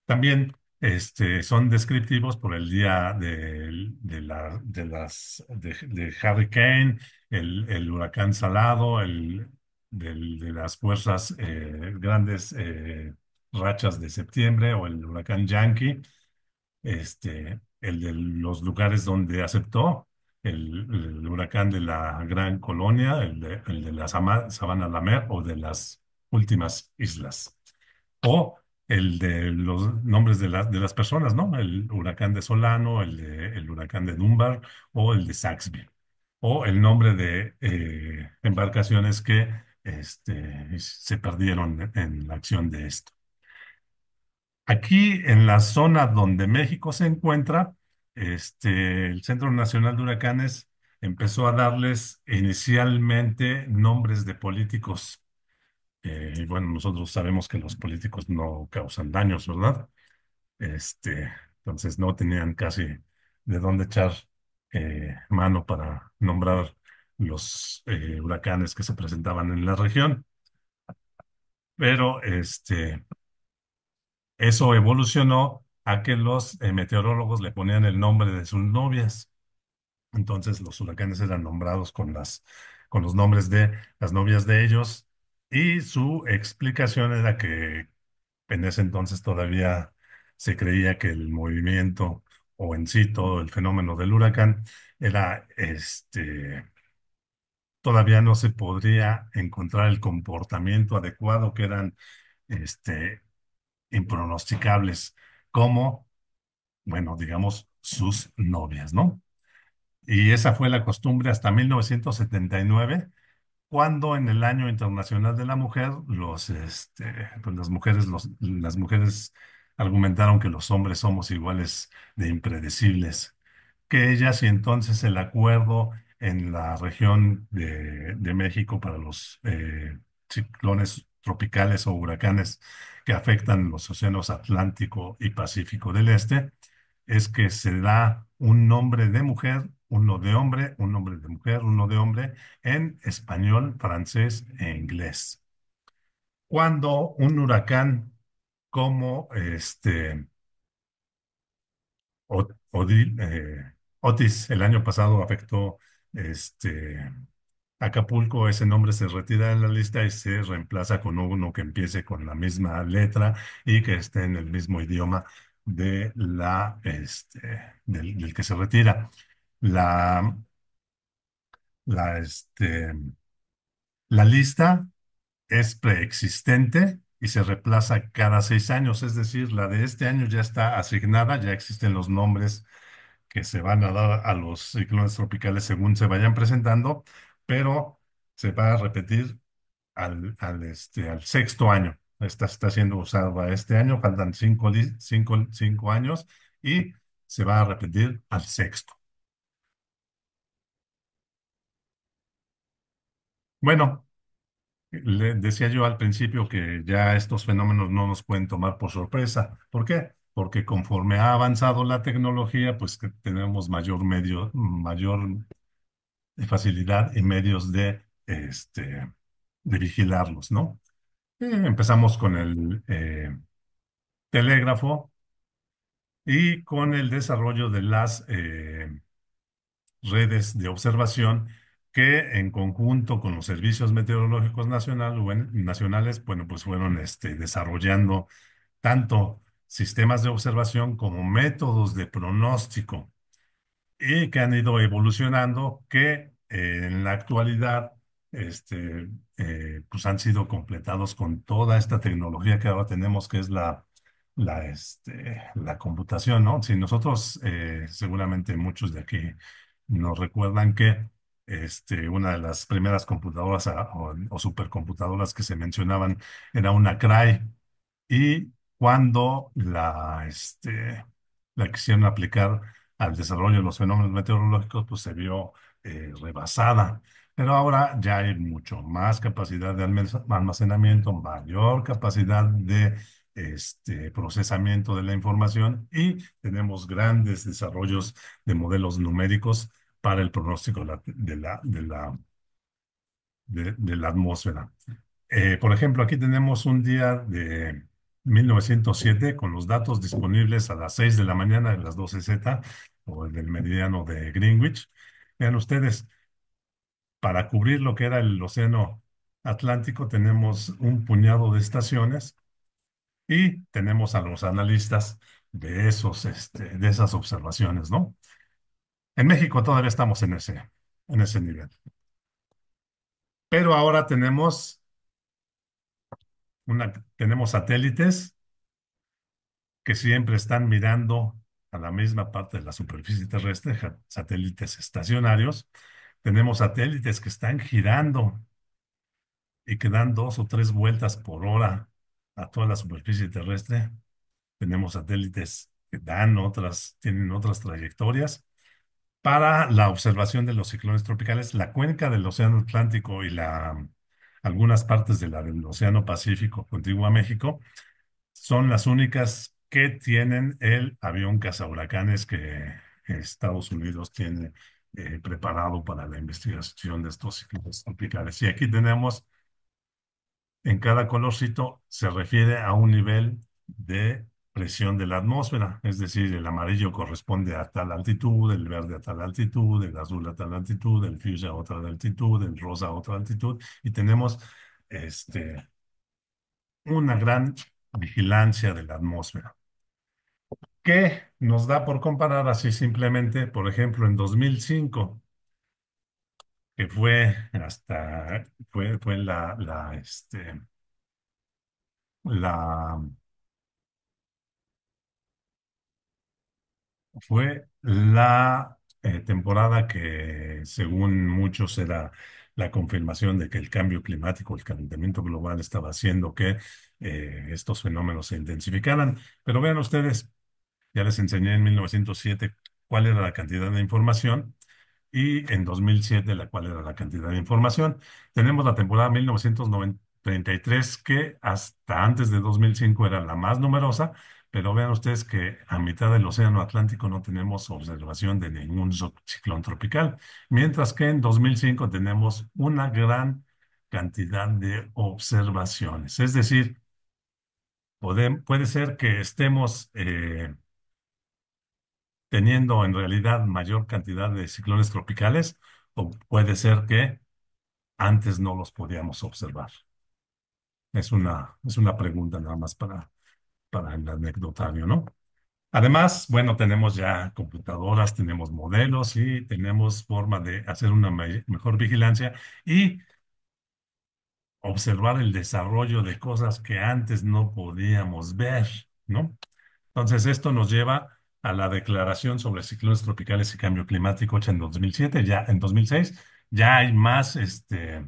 También este, son descriptivos por el día de, de, la, de las, de, Harry Kane, el, el, huracán salado, el, del, de las fuerzas eh, grandes eh, rachas de septiembre o el huracán Yankee, este, el de los lugares donde aceptó, el, el huracán de la Gran Colonia, el de, el de la Sabana Lamer o de las últimas islas. O el de los nombres de, de las personas, ¿no? El huracán de Solano, el, el huracán de Dunbar o el de Saxby, o el nombre de eh, embarcaciones que este, se perdieron en la acción de esto. Aquí en la zona donde México se encuentra, este, el Centro Nacional de Huracanes empezó a darles inicialmente nombres de políticos eh, y bueno, nosotros sabemos que los políticos no causan daños, ¿verdad? Este, entonces no tenían casi de dónde echar eh, mano para nombrar los eh, huracanes que se presentaban en la región. Pero este, eso evolucionó a que los meteorólogos le ponían el nombre de sus novias. Entonces los huracanes eran nombrados con, las, con los nombres de las novias de ellos y su explicación era que en ese entonces todavía se creía que el movimiento o en sí todo el fenómeno del huracán era este todavía no se podría encontrar el comportamiento adecuado que eran este impronosticables como bueno, digamos sus novias, ¿no? Y esa fue la costumbre hasta 1979 cuando en el Año Internacional de la Mujer, los, este, pues, las, mujeres, los, las mujeres argumentaron que los hombres somos iguales de impredecibles que ellas y entonces el acuerdo en la región de, México para los eh, ciclones tropicales o huracanes que afectan los océanos Atlántico y Pacífico del Este es que se da un nombre de mujer uno de hombre, un hombre de mujer, uno de hombre, en español, francés e inglés. Cuando un huracán como este eh, Otis el año pasado afectó este, Acapulco, ese nombre se retira de la lista y se reemplaza con uno que empiece con la misma letra y que esté en el mismo idioma de la, este, del que se retira la, la, este, la lista es preexistente y se reemplaza cada seis años, es decir, la de este año ya está asignada, ya existen los nombres que se van a dar a los ciclones tropicales según se vayan presentando, pero se va a repetir al, al, este, al sexto año. Esta está siendo usada este año, faltan cinco, cinco, cinco años y se va a repetir al sexto. Bueno, le decía yo al principio que ya estos fenómenos no nos pueden tomar por sorpresa. ¿Por qué? Porque conforme ha avanzado la tecnología, pues que tenemos mayor medio, mayor facilidad y medios de, este, de vigilarlos, ¿no? empezamos con el eh, telégrafo y con el desarrollo de las eh, redes de observación que en conjunto con los servicios meteorológicos nacionales, bueno, pues fueron este, desarrollando tanto sistemas de observación como métodos de pronóstico y que han ido evolucionando, que eh, en la actualidad este, eh, pues han sido completados con toda esta tecnología que ahora tenemos, que es la, la, este, la computación, ¿no? Si nosotros, eh, seguramente muchos de aquí nos recuerdan que este, una de las primeras computadoras ah, o, supercomputadoras que se mencionaban era una CRAI. Y cuando la, este, la quisieron aplicar al desarrollo de los fenómenos meteorológicos, pues se vio eh, rebasada. Pero ahora ya hay mucho más capacidad de almacenamiento, mayor capacidad de este, procesamiento de la información y tenemos grandes desarrollos de modelos numéricos para el pronóstico de la, de la, de la, atmósfera. Eh, por ejemplo, aquí tenemos un día de 1907 con los datos disponibles a las 6 de la mañana de las 12 Z o del meridiano de Greenwich. Vean ustedes, para cubrir lo que era el océano Atlántico tenemos un puñado de estaciones y tenemos a los analistas de, esos, este, de esas observaciones, ¿no? En México todavía estamos en ese, en ese nivel. Pero ahora tenemos, una, tenemos satélites que siempre están mirando a la misma parte de la superficie terrestre, satélites estacionarios. Tenemos satélites que están girando y que dan dos o tres vueltas por hora a toda la superficie terrestre. Tenemos satélites que dan otras, tienen otras trayectorias para la observación de los ciclones tropicales, la cuenca del Océano Atlántico y algunas partes del Océano Pacífico contigua a México son las únicas que tienen el avión cazahuracanes que Estados Unidos tiene eh, preparado para la investigación de estos ciclones tropicales. Y aquí tenemos en cada colorcito se refiere a un nivel de presión de la atmósfera, es decir, el amarillo corresponde a tal altitud, el verde a tal altitud, el azul a tal altitud, el fuchsia a otra altitud, el rosa a otra altitud, y tenemos este, una gran vigilancia de la atmósfera. ¿Qué nos da por comparar así simplemente, por ejemplo, en 2005, que fue hasta, fue, fue la, la, este, la Fue la eh, temporada que, según muchos, era la confirmación de que el cambio climático, el calentamiento global estaba haciendo que eh, estos fenómenos se intensificaran. Pero vean ustedes, ya les enseñé en 1907 cuál era la cantidad de información y en 2007 la cual era la cantidad de información. Tenemos la temporada 1933 que hasta antes de 2005 era la más numerosa pero vean ustedes que a mitad del Océano Atlántico no tenemos observación de ningún ciclón tropical, mientras que en 2005 tenemos una gran cantidad de observaciones. Es decir, puede, puede ser que estemos eh, teniendo en realidad mayor cantidad de ciclones tropicales o puede ser que antes no los podíamos observar. Es una, es una pregunta nada más para para el anecdotario, ¿no? Además, bueno, tenemos ya computadoras, tenemos modelos y tenemos forma de hacer una mejor vigilancia y observar el desarrollo de cosas que antes no podíamos ver, ¿no? Entonces, esto nos lleva a la declaración sobre ciclones tropicales y cambio climático hecha en 2007, ya en 2006, ya hay más este,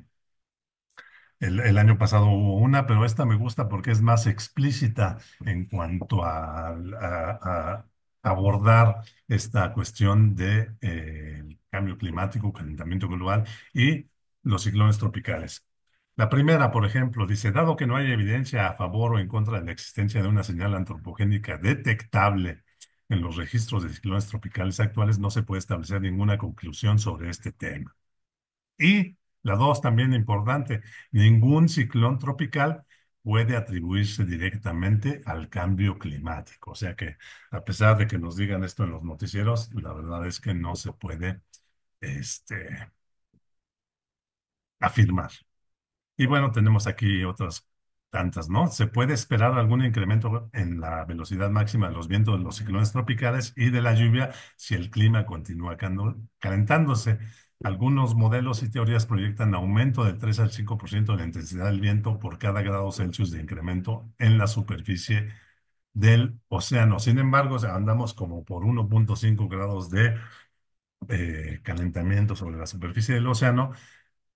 el, año pasado hubo una, pero esta me gusta porque es más explícita en cuanto a, abordar esta cuestión del de, eh, cambio climático, calentamiento global y los ciclones tropicales. La primera, por ejemplo, dice, dado que no hay evidencia a favor o en contra de la existencia de una señal antropogénica detectable en los registros de ciclones tropicales actuales, no se puede establecer ninguna conclusión sobre este tema. Y la dos también importante, ningún ciclón tropical puede atribuirse directamente al cambio climático. O sea que a pesar de que nos digan esto en los noticieros, la verdad es que no se puede este, afirmar. Y bueno, tenemos aquí otras tantas, ¿no? Se puede esperar algún incremento en la velocidad máxima de los vientos de los ciclones tropicales y de la lluvia si el clima continúa calentándose. Algunos modelos y teorías proyectan aumento del 3 al 5% de la intensidad del viento por cada grado Celsius de incremento en la superficie del océano. Sin embargo, andamos como por 1.5 grados de eh, calentamiento sobre la superficie del océano,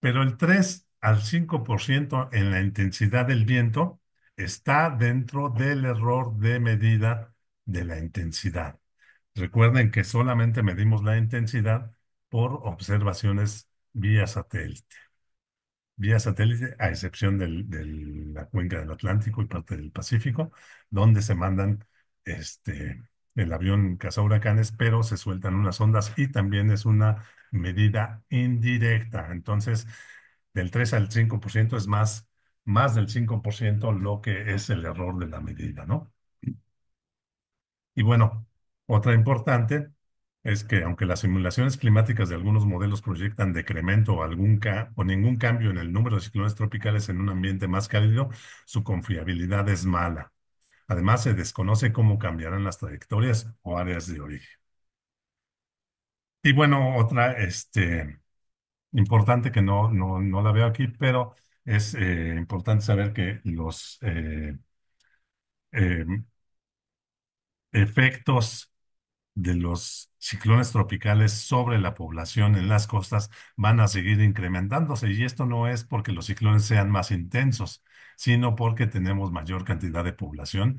pero el 3 al 5% en la intensidad del viento está dentro del error de medida de la intensidad. Recuerden que solamente medimos la intensidad por observaciones vía satélite. Vía satélite, a excepción de la cuenca del Atlántico y parte del Pacífico, donde se mandan este, el avión caza huracanes, pero se sueltan unas ondas y también es una medida indirecta. Entonces, del 3 al 5% es más, más del 5% lo que es el error de la medida, ¿no? Y bueno, otra importante es que aunque las simulaciones climáticas de algunos modelos proyectan decremento o, algún o ningún cambio en el número de ciclones tropicales en un ambiente más cálido, su confiabilidad es mala. Además, se desconoce cómo cambiarán las trayectorias o áreas de origen. Y bueno, otra, este, importante que no, no, la veo aquí, pero es eh, importante saber que los eh, em, efectos de los ciclones tropicales sobre la población en las costas van a seguir incrementándose y esto no es porque los ciclones sean más intensos, sino porque tenemos mayor cantidad de población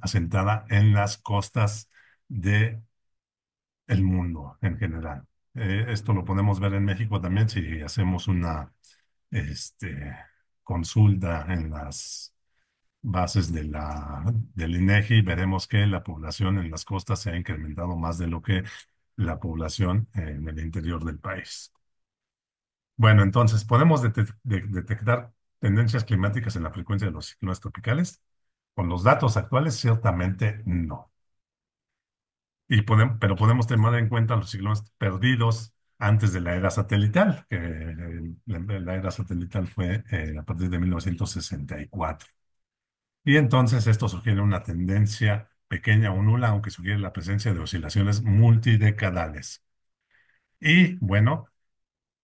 asentada en las costas de el mundo en general. Eh, esto lo podemos ver en México también si hacemos una este, consulta en las bases de la, del INEGI, veremos que la población en las costas se ha incrementado más de lo que la población en el interior del país. Bueno, entonces, ¿podemos detectar tendencias climáticas en la frecuencia de los ciclones tropicales? Con los datos actuales, ciertamente no pero podemos tomar en cuenta los ciclones perdidos antes de la era satelital, que la, era satelital fue eh, a partir de 1964. Y entonces esto sugiere una tendencia pequeña o nula, aunque sugiere la presencia de oscilaciones multidecadales. Y bueno,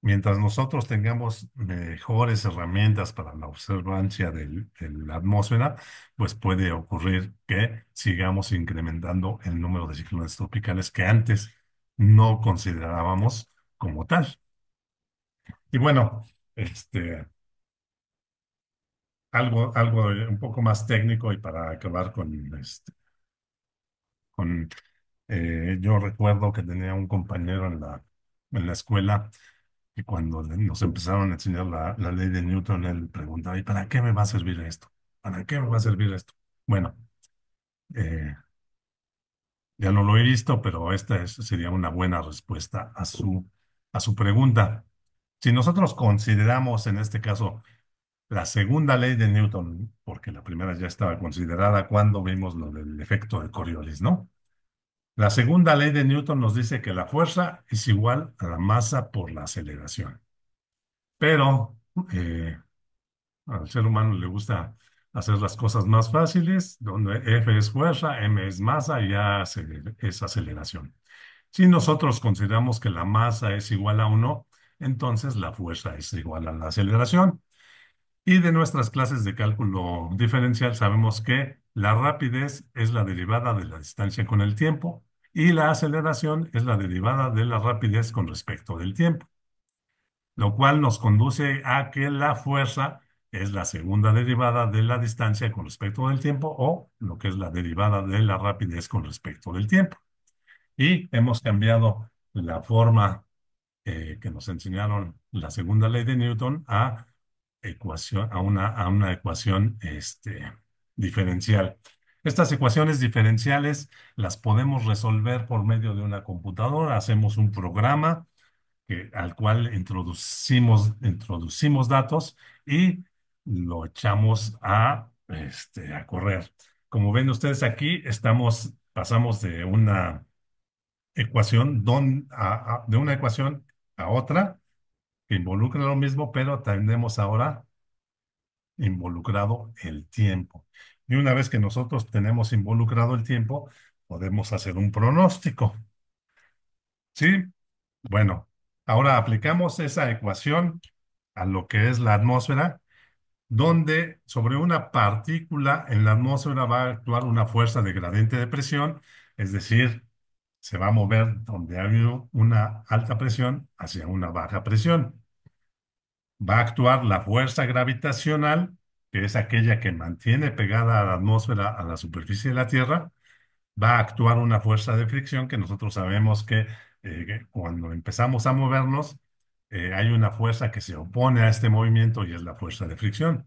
Mientras nosotros tengamos mejores herramientas para la observancia del, de la atmósfera, pues puede ocurrir que sigamos incrementando el número de ciclones tropicales que antes no considerábamos como tal. Y bueno, este, algo, algo un poco más técnico y para acabar con este, con, eh, yo recuerdo que tenía un compañero en la, en la escuela y cuando nos empezaron a enseñar la, ley de Newton, él preguntaba, ¿y para qué me va a servir esto? ¿Para qué me va a servir esto? Bueno, eh, ya no lo he visto, pero esta sería una buena respuesta a su, a su pregunta. Si nosotros consideramos en este caso la segunda ley de Newton, porque la primera ya estaba considerada cuando vimos lo del efecto de Coriolis, ¿no? La segunda ley de Newton nos dice que la fuerza es igual a la masa por la aceleración. Pero eh, al ser humano le gusta hacer las cosas más fáciles, donde F es fuerza, M es masa y A es aceleración. Si nosotros consideramos que la masa es igual a 1, entonces la fuerza es igual a la aceleración. Y de nuestras clases de cálculo diferencial sabemos que la rapidez es la derivada de la distancia con el tiempo y la aceleración es la derivada de la rapidez con respecto del tiempo, lo cual nos conduce a que la fuerza es la segunda derivada de la distancia con respecto del tiempo o lo que es la derivada de la rapidez con respecto del tiempo. Y hemos cambiado la forma eh, que nos enseñaron la segunda ley de Newton a, ecuación, a, una, a una ecuación este, diferencial. Estas ecuaciones diferenciales las podemos resolver por medio de una computadora. Hacemos un programa al cual introducimos, datos y lo echamos a, este, correr. Como ven ustedes aquí, pasamos de una ecuación, don, a, de una ecuación a otra que involucra lo mismo, pero tenemos ahora involucrado el tiempo. Y una vez que nosotros tenemos involucrado el tiempo, podemos hacer un pronóstico. ¿Sí? Bueno, ahora aplicamos esa ecuación a lo que es la atmósfera, donde sobre una partícula en la atmósfera va a actuar una fuerza de gradiente de presión, es decir, se va a mover donde ha habido una alta presión hacia una baja presión. Va a actuar la fuerza gravitacional que es aquella que mantiene pegada a la atmósfera, a la superficie de la Tierra, va a actuar una fuerza de fricción que nosotros sabemos que, eh, cuando empezamos a movernos, eh, hay una fuerza que se opone a este movimiento y es la fuerza de fricción.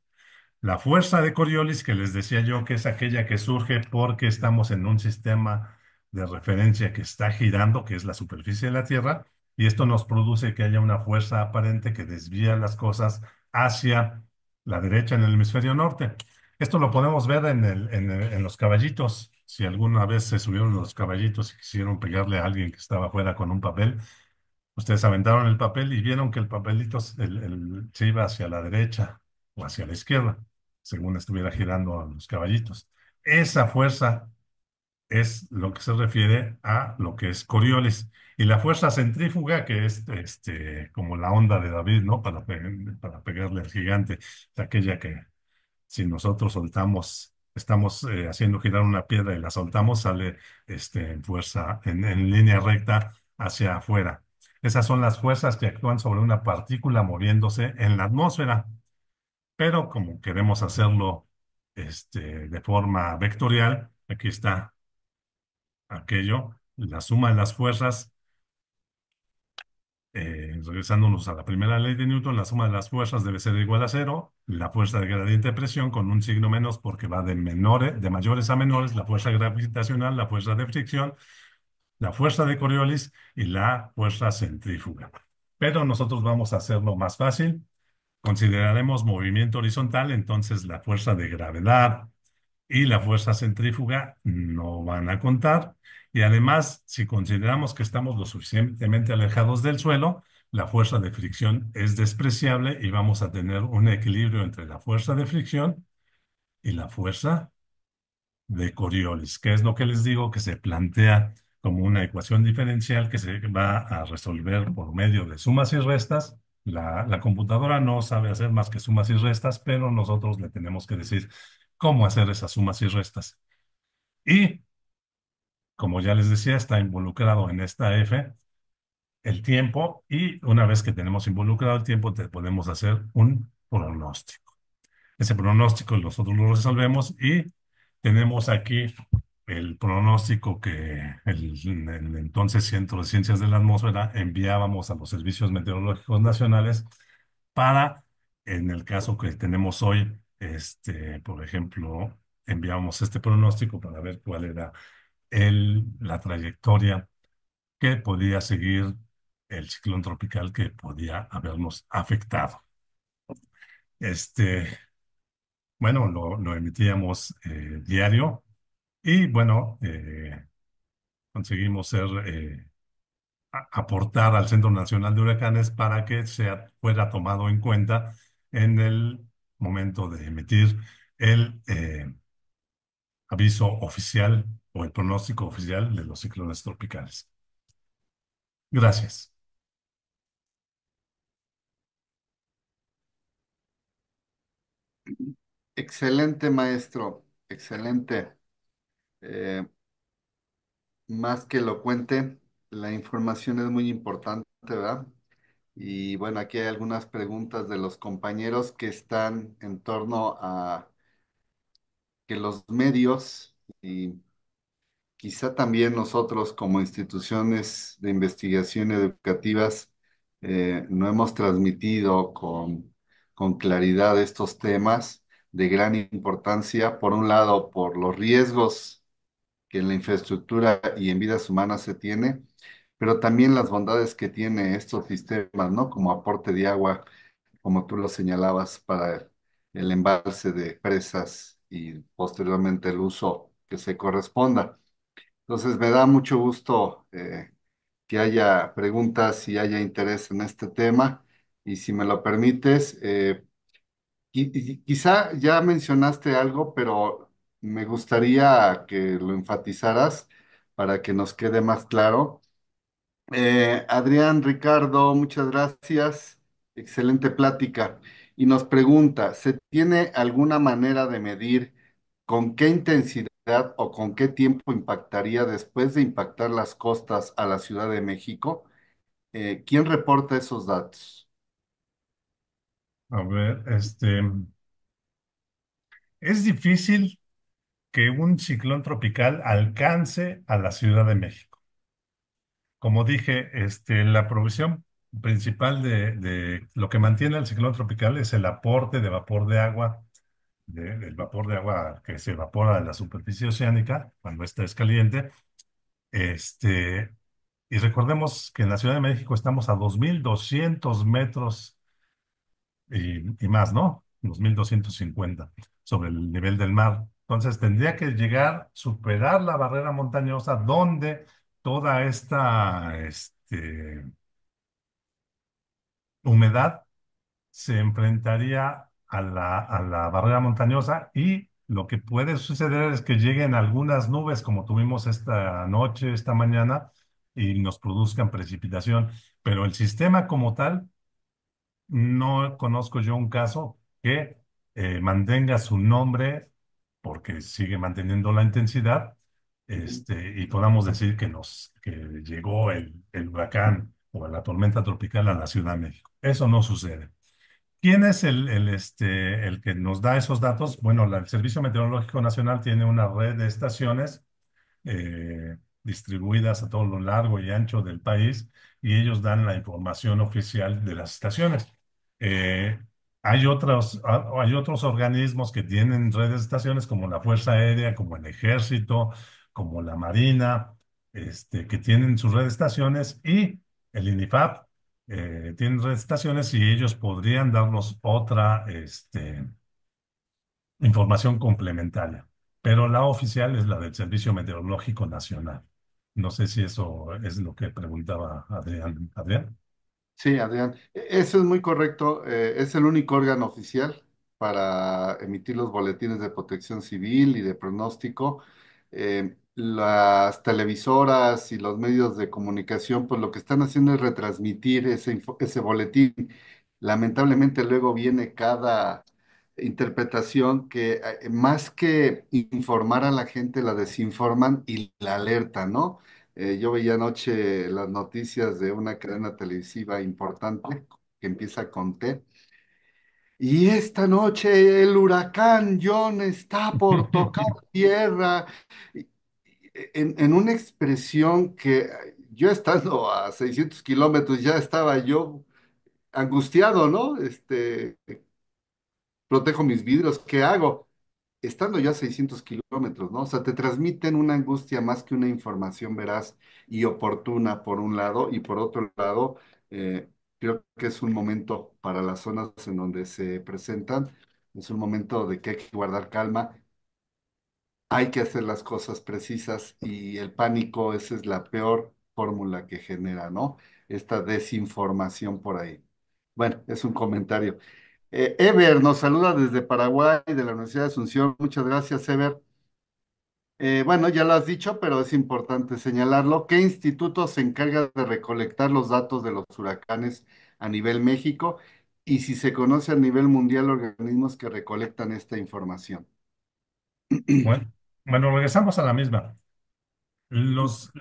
La fuerza de Coriolis, que les decía yo, que es aquella que surge porque estamos en un sistema de referencia que está girando, que es la superficie de la Tierra, y esto nos produce que haya una fuerza aparente que desvía las cosas hacia la derecha en el hemisferio norte. Esto lo podemos ver en, el, en, los caballitos. Si alguna vez se subieron los caballitos y quisieron pegarle a alguien que estaba fuera con un papel, ustedes aventaron el papel y vieron que el papelito se iba hacia la derecha o hacia la izquierda, según estuviera girando a los caballitos. Esa fuerza es lo que se refiere a lo que es Coriolis. Y la fuerza centrífuga, que es este, como la onda de David, ¿no? Para, para pegarle al gigante, es aquella que si nosotros soltamos, estamos eh, haciendo girar una piedra y la soltamos, sale este, en fuerza, en, en línea recta hacia afuera. Esas son las fuerzas que actúan sobre una partícula moviéndose en la atmósfera. Pero como queremos hacerlo este, de forma vectorial, aquí está aquello, la suma de las fuerzas eh, regresándonos a la primera ley de Newton, la suma de las fuerzas debe ser igual a cero, la fuerza de gradiente de presión con un signo menos porque va de, menores, de mayores a menores, la fuerza gravitacional, la fuerza de fricción, la fuerza de Coriolis y la fuerza centrífuga. Pero nosotros vamos a hacerlo más fácil. Consideraremos movimiento horizontal, entonces la fuerza de gravedad y la fuerza centrífuga no van a contar y además, si consideramos que estamos lo suficientemente alejados del suelo, la fuerza de fricción es despreciable y vamos a tener un equilibrio entre la fuerza de fricción y la fuerza de Coriolis, que es lo que les digo que se plantea como una ecuación diferencial que se va a resolver por medio de sumas y restas. La, la computadora no sabe hacer más que sumas y restas, pero nosotros le tenemos que decir cómo hacer esas sumas y restas. Y como ya les decía, está involucrado en esta F el tiempo y una vez que tenemos involucrado el tiempo, te podemos hacer un pronóstico. Ese pronóstico nosotros lo resolvemos y tenemos aquí el pronóstico que el, el entonces Centro de Ciencias de la Atmósfera enviábamos a los servicios meteorológicos nacionales para, en el caso que tenemos hoy, este, por ejemplo, enviábamos este pronóstico para ver cuál era el, la trayectoria que podía seguir el ciclón tropical que podía habernos afectado. Este, bueno, lo, emitíamos eh, diario y bueno, eh, conseguimos ser, eh, aportar al Centro Nacional de Huracanes para que se fuera tomado en cuenta en el momento de emitir el aviso oficial el pronóstico oficial de los ciclones tropicales. Gracias. Excelente, maestro. Excelente. Eh, más que lo cuente, la información es muy importante, ¿verdad? Y bueno, aquí hay algunas preguntas de los compañeros que están en torno a que los medios y quizá también nosotros como instituciones de investigación educativas eh, no hemos transmitido con, con claridad estos temas de gran importancia, por un lado, por los riesgos que en la infraestructura y en vidas humanas se tiene, pero también las bondades que tiene estos sistemas, ¿no? Como aporte de agua, como tú lo señalabas, para el embalse de presas y posteriormente el uso que se corresponda. Entonces, me da mucho gusto eh, que haya preguntas y haya interés en este tema. Y si me lo permites, eh, quizá ya mencionaste algo, pero me gustaría que lo enfatizaras para que nos quede más claro. Eh, Adrián, Ricardo, muchas gracias. Excelente plática. Y nos pregunta, ¿se tiene alguna manera de medir con qué intensidad o con qué tiempo impactaría después de impactar las costas a la Ciudad de México? Eh, ¿quién reporta esos datos? A ver, este, es difícil que un ciclón tropical alcance a la Ciudad de México. Como dije, este, la provisión principal de, de lo que mantiene el ciclón tropical es el aporte de vapor de agua del vapor de agua que se evapora de la superficie oceánica cuando esta es caliente. Este, y recordemos que en la Ciudad de México estamos a 2.200 metros y, más, ¿no? 2.250 sobre el nivel del mar. Entonces tendría que llegar, superar la barrera montañosa donde toda esta este, humedad se enfrentaría a la, a la barrera montañosa y lo que puede suceder es que lleguen algunas nubes como tuvimos esta noche, esta mañana, y nos produzcan precipitación. Pero el sistema como tal, no conozco yo un caso que eh, mantenga su nombre porque sigue manteniendo la intensidad este, y podamos decir que nos que llegó el, el huracán o la tormenta tropical a la Ciudad de México. Eso no sucede. ¿Quién es este, el, que nos da esos datos? Bueno, el Servicio Meteorológico Nacional tiene una red de estaciones eh, distribuidas a todo lo largo y ancho del país y ellos dan la información oficial de las estaciones. Eh, hay otros, hay otros organismos que tienen redes de estaciones como la Fuerza Aérea, como el Ejército, como la Marina, este, que tienen sus redes de estaciones y el INIFAP eh, tienen estaciones y ellos podrían darnos otra este, información complementaria. Pero la oficial es la del Servicio Meteorológico Nacional. No sé si eso es lo que preguntaba Adrián. Adrián. Sí, Adrián. E-, eso es muy correcto. Eh, es el único órgano oficial para emitir los boletines de protección civil y de pronóstico. Eh, las televisoras y los medios de comunicación, pues lo que están haciendo es retransmitir ese, ese boletín. Lamentablemente luego viene cada interpretación que eh, más que informar a la gente, la desinforman y la alerta ¿no? Eh, yo veía anoche las noticias de una cadena televisiva importante que empieza con T. Y esta noche el huracán John está por tocar tierra en, en una expresión que yo estando a 600 kilómetros ya estaba yo angustiado, ¿no? Este, protejo mis vidrios, ¿qué hago? Estando ya a 600 kilómetros, ¿no? O sea, te transmiten una angustia más que una información veraz y oportuna por un lado y por otro lado, eh, creo que es un momento para las zonas en donde se presentan, es un momento de que hay que guardar calma hay que hacer las cosas precisas y el pánico, esa es la peor fórmula que genera, ¿no? Esta desinformación por ahí. Bueno, es un comentario. Eh, Ever nos saluda desde Paraguay, de la Universidad de Asunción. Muchas gracias, Ever. Eh, bueno, ya lo has dicho, pero es importante señalarlo. ¿Qué instituto se encarga de recolectar los datos de los huracanes a nivel México? Y si se conoce a nivel mundial organismos que recolectan esta información. Bueno, bueno, regresamos a la misma. Los,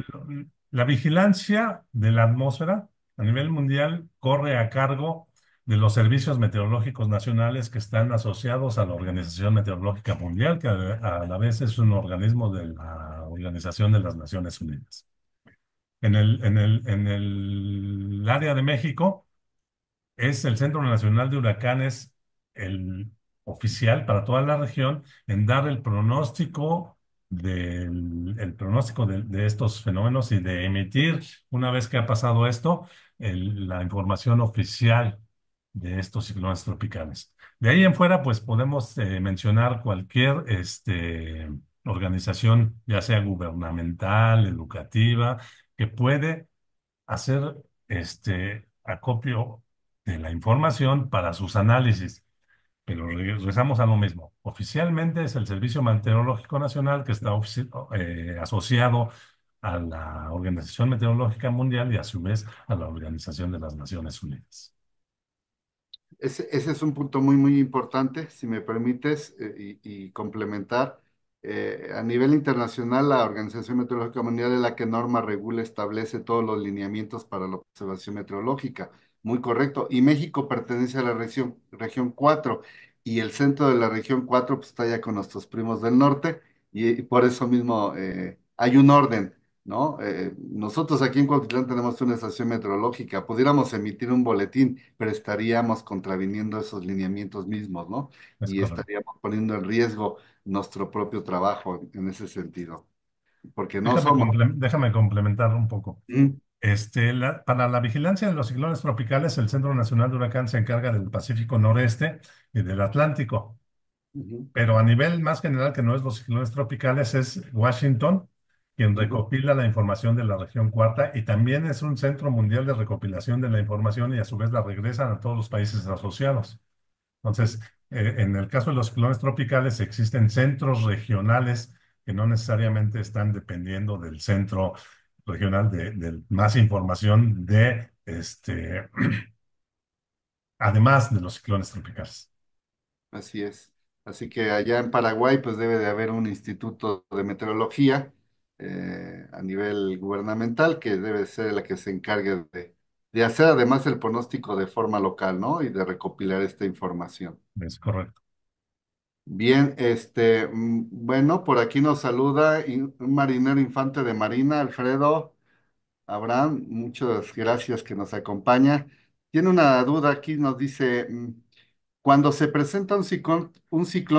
la vigilancia de la atmósfera a nivel mundial corre a cargo de los servicios meteorológicos nacionales que están asociados a la Organización Meteorológica Mundial, que a, la vez es un organismo de la Organización de las Naciones Unidas. En el, en el, en el área de México es el Centro Nacional de Huracanes el oficial para toda la región en dar el pronóstico del pronóstico de, estos fenómenos y de emitir, una vez que ha pasado esto, la información oficial de estos ciclones tropicales. De ahí en fuera, pues podemos eh, mencionar cualquier este, organización, ya sea gubernamental, educativa, que puede hacer este acopio de la información para sus análisis pero regresamos a lo mismo. Oficialmente es el Servicio Meteorológico Nacional que está eh, asociado a la Organización Meteorológica Mundial y a su vez a la Organización de las Naciones Unidas. Ese, es un punto muy, muy importante, si me permites, eh, y, complementar. Eh, a nivel internacional, la Organización Meteorológica Mundial es la que norma, regula, establece todos los lineamientos para la observación meteorológica muy correcto. Y México pertenece a la región, región 4 y el centro de la región 4 pues, está ya con nuestros primos del norte y, por eso mismo eh, hay un orden, ¿no? Eh, nosotros aquí en Cuautitlán tenemos una estación meteorológica, pudiéramos emitir un boletín, pero estaríamos contraviniendo esos lineamientos mismos, ¿no? y estaríamos poniendo en riesgo nuestro propio trabajo en ese sentido. Porque no déjame, somos... déjame complementar un poco. Este, para la vigilancia de los ciclones tropicales, el Centro Nacional de Huracán se encarga del Pacífico Noreste y del Atlántico. Pero a nivel más general, que no es los ciclones tropicales, es Washington, quien recopila la información de la región cuarta y también es un centro mundial de recopilación de la información y a su vez la regresan a todos los países asociados. Entonces, eh, en el caso de los ciclones tropicales, existen centros regionales que no necesariamente están dependiendo del centro regional de, más información de, este, además de los ciclones tropicales. Así es. Así que allá en Paraguay, pues debe de haber un instituto de meteorología eh, a nivel gubernamental que debe ser la que se encargue de, de hacer además el pronóstico de forma local, ¿no? Y de recopilar esta información. Es correcto. Bien, este, mm, bueno, por aquí nos saluda un marinero infante de Marina, Alfredo, Abraham, muchas gracias que nos acompaña. Tiene una duda aquí, nos dice, mm, cuando se presenta un ciclón,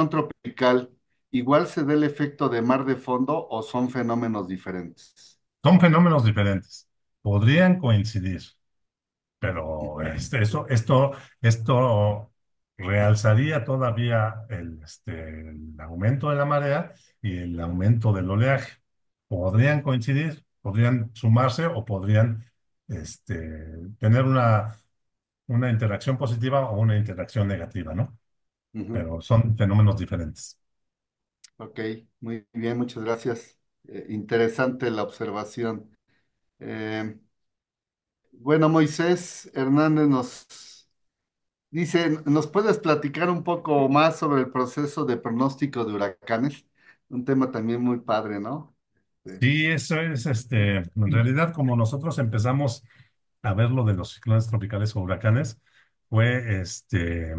tropical, ¿igual se da el efecto de mar de fondo o son fenómenos diferentes? Son fenómenos diferentes. Podrían coincidir, pero este, esto, esto realzaría todavía este, el, aumento de la marea y el aumento del oleaje. Podrían coincidir, podrían sumarse o podrían este, tener una, una interacción positiva o una interacción negativa, ¿no? Pero son fenómenos diferentes. Ok, muy bien, muchas gracias. Eh, interesante la observación. Eh, bueno, Moisés Hernández nos Dice, ¿nos puedes platicar un poco más sobre el proceso de pronóstico de huracanes? Un tema también muy padre, ¿no? Sí, eso es, este, en realidad como nosotros empezamos a ver lo de los ciclones tropicales o huracanes, fue este,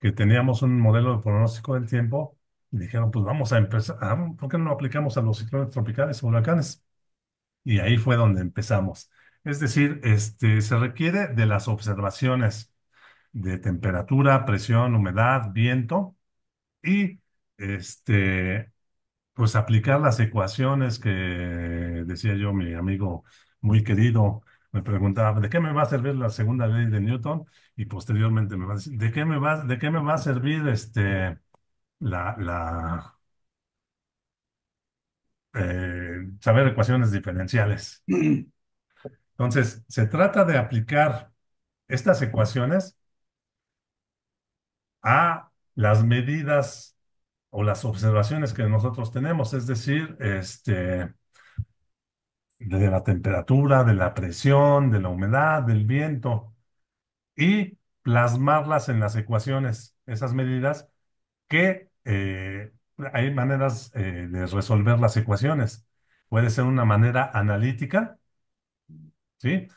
que teníamos un modelo de pronóstico del tiempo y dijeron, pues vamos a empezar, ah, ¿por qué no lo aplicamos a los ciclones tropicales o huracanes? Y ahí fue donde empezamos. Es decir, este, se requiere de las observaciones de temperatura, presión, humedad, viento y este, pues aplicar las ecuaciones que decía yo, mi amigo muy querido, me preguntaba, ¿de qué me va a servir la segunda ley de Newton? Y posteriormente me va a decir, ¿de qué me va, de qué me va a servir este, la, la eh, saber ecuaciones diferenciales? Entonces, se trata de aplicar estas ecuaciones a las medidas o las observaciones que nosotros tenemos, es decir, este, de la temperatura, de la presión, de la humedad, del viento, y plasmarlas en las ecuaciones, esas medidas que eh, hay maneras eh, de resolver las ecuaciones. Puede ser una manera analítica, ¿sí?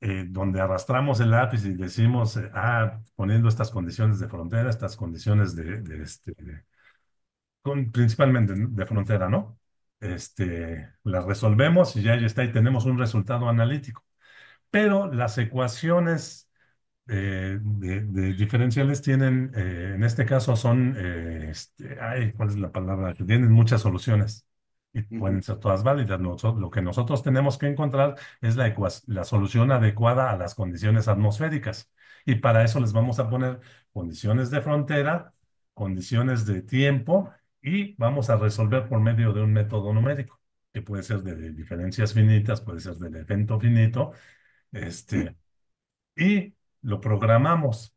Eh, donde arrastramos el lápiz y decimos, eh, ah, poniendo estas condiciones de frontera, estas condiciones de, este, principalmente de frontera, ¿no? Este, las resolvemos y ya, ahí está y tenemos un resultado analítico. Pero las ecuaciones eh, de, diferenciales tienen, en este caso son, este, ay, ¿cuál es la palabra? Tienen muchas soluciones. Pueden ser todas válidas. Nosotros, lo que nosotros tenemos que encontrar es la, la solución adecuada a las condiciones atmosféricas. Y para eso les vamos a poner condiciones de frontera, condiciones de tiempo y vamos a resolver por medio de un método numérico, que puede ser de diferencias finitas, puede ser del evento finito. Este, y lo programamos.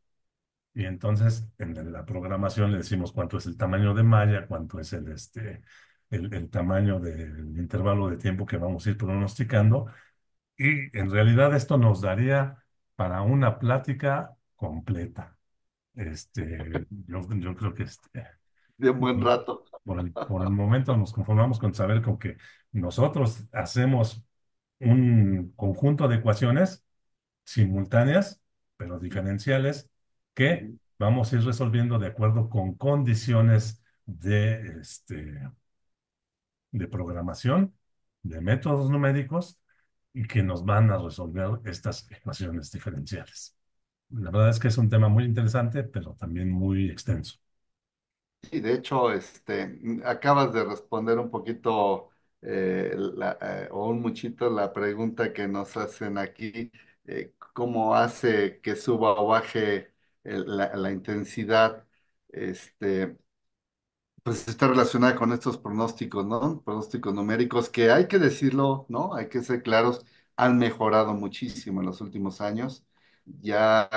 Y entonces en la programación le decimos cuánto es el tamaño de malla, cuánto es el, este, el, tamaño del intervalo de tiempo que vamos a ir pronosticando. Y en realidad esto nos daría para una plática completa. Este, yo, creo que este, de buen rato. Por el, por el, momento nos conformamos con saber con que nosotros hacemos un conjunto de ecuaciones simultáneas, pero diferenciales, que vamos a ir resolviendo de acuerdo con condiciones de, este, de programación, de métodos numéricos y que nos van a resolver estas ecuaciones diferenciales. La verdad es que es un tema muy interesante, pero también muy extenso. Sí, de hecho, este, acabas de responder un poquito eh, eh, o un muchito la pregunta que nos hacen aquí, eh, ¿cómo hace que suba o baje la, la, intensidad? Este, pues está relacionada con estos pronósticos, ¿no? Pronósticos numéricos que hay que decirlo, ¿no? Hay que ser claros, han mejorado muchísimo en los últimos años. Ya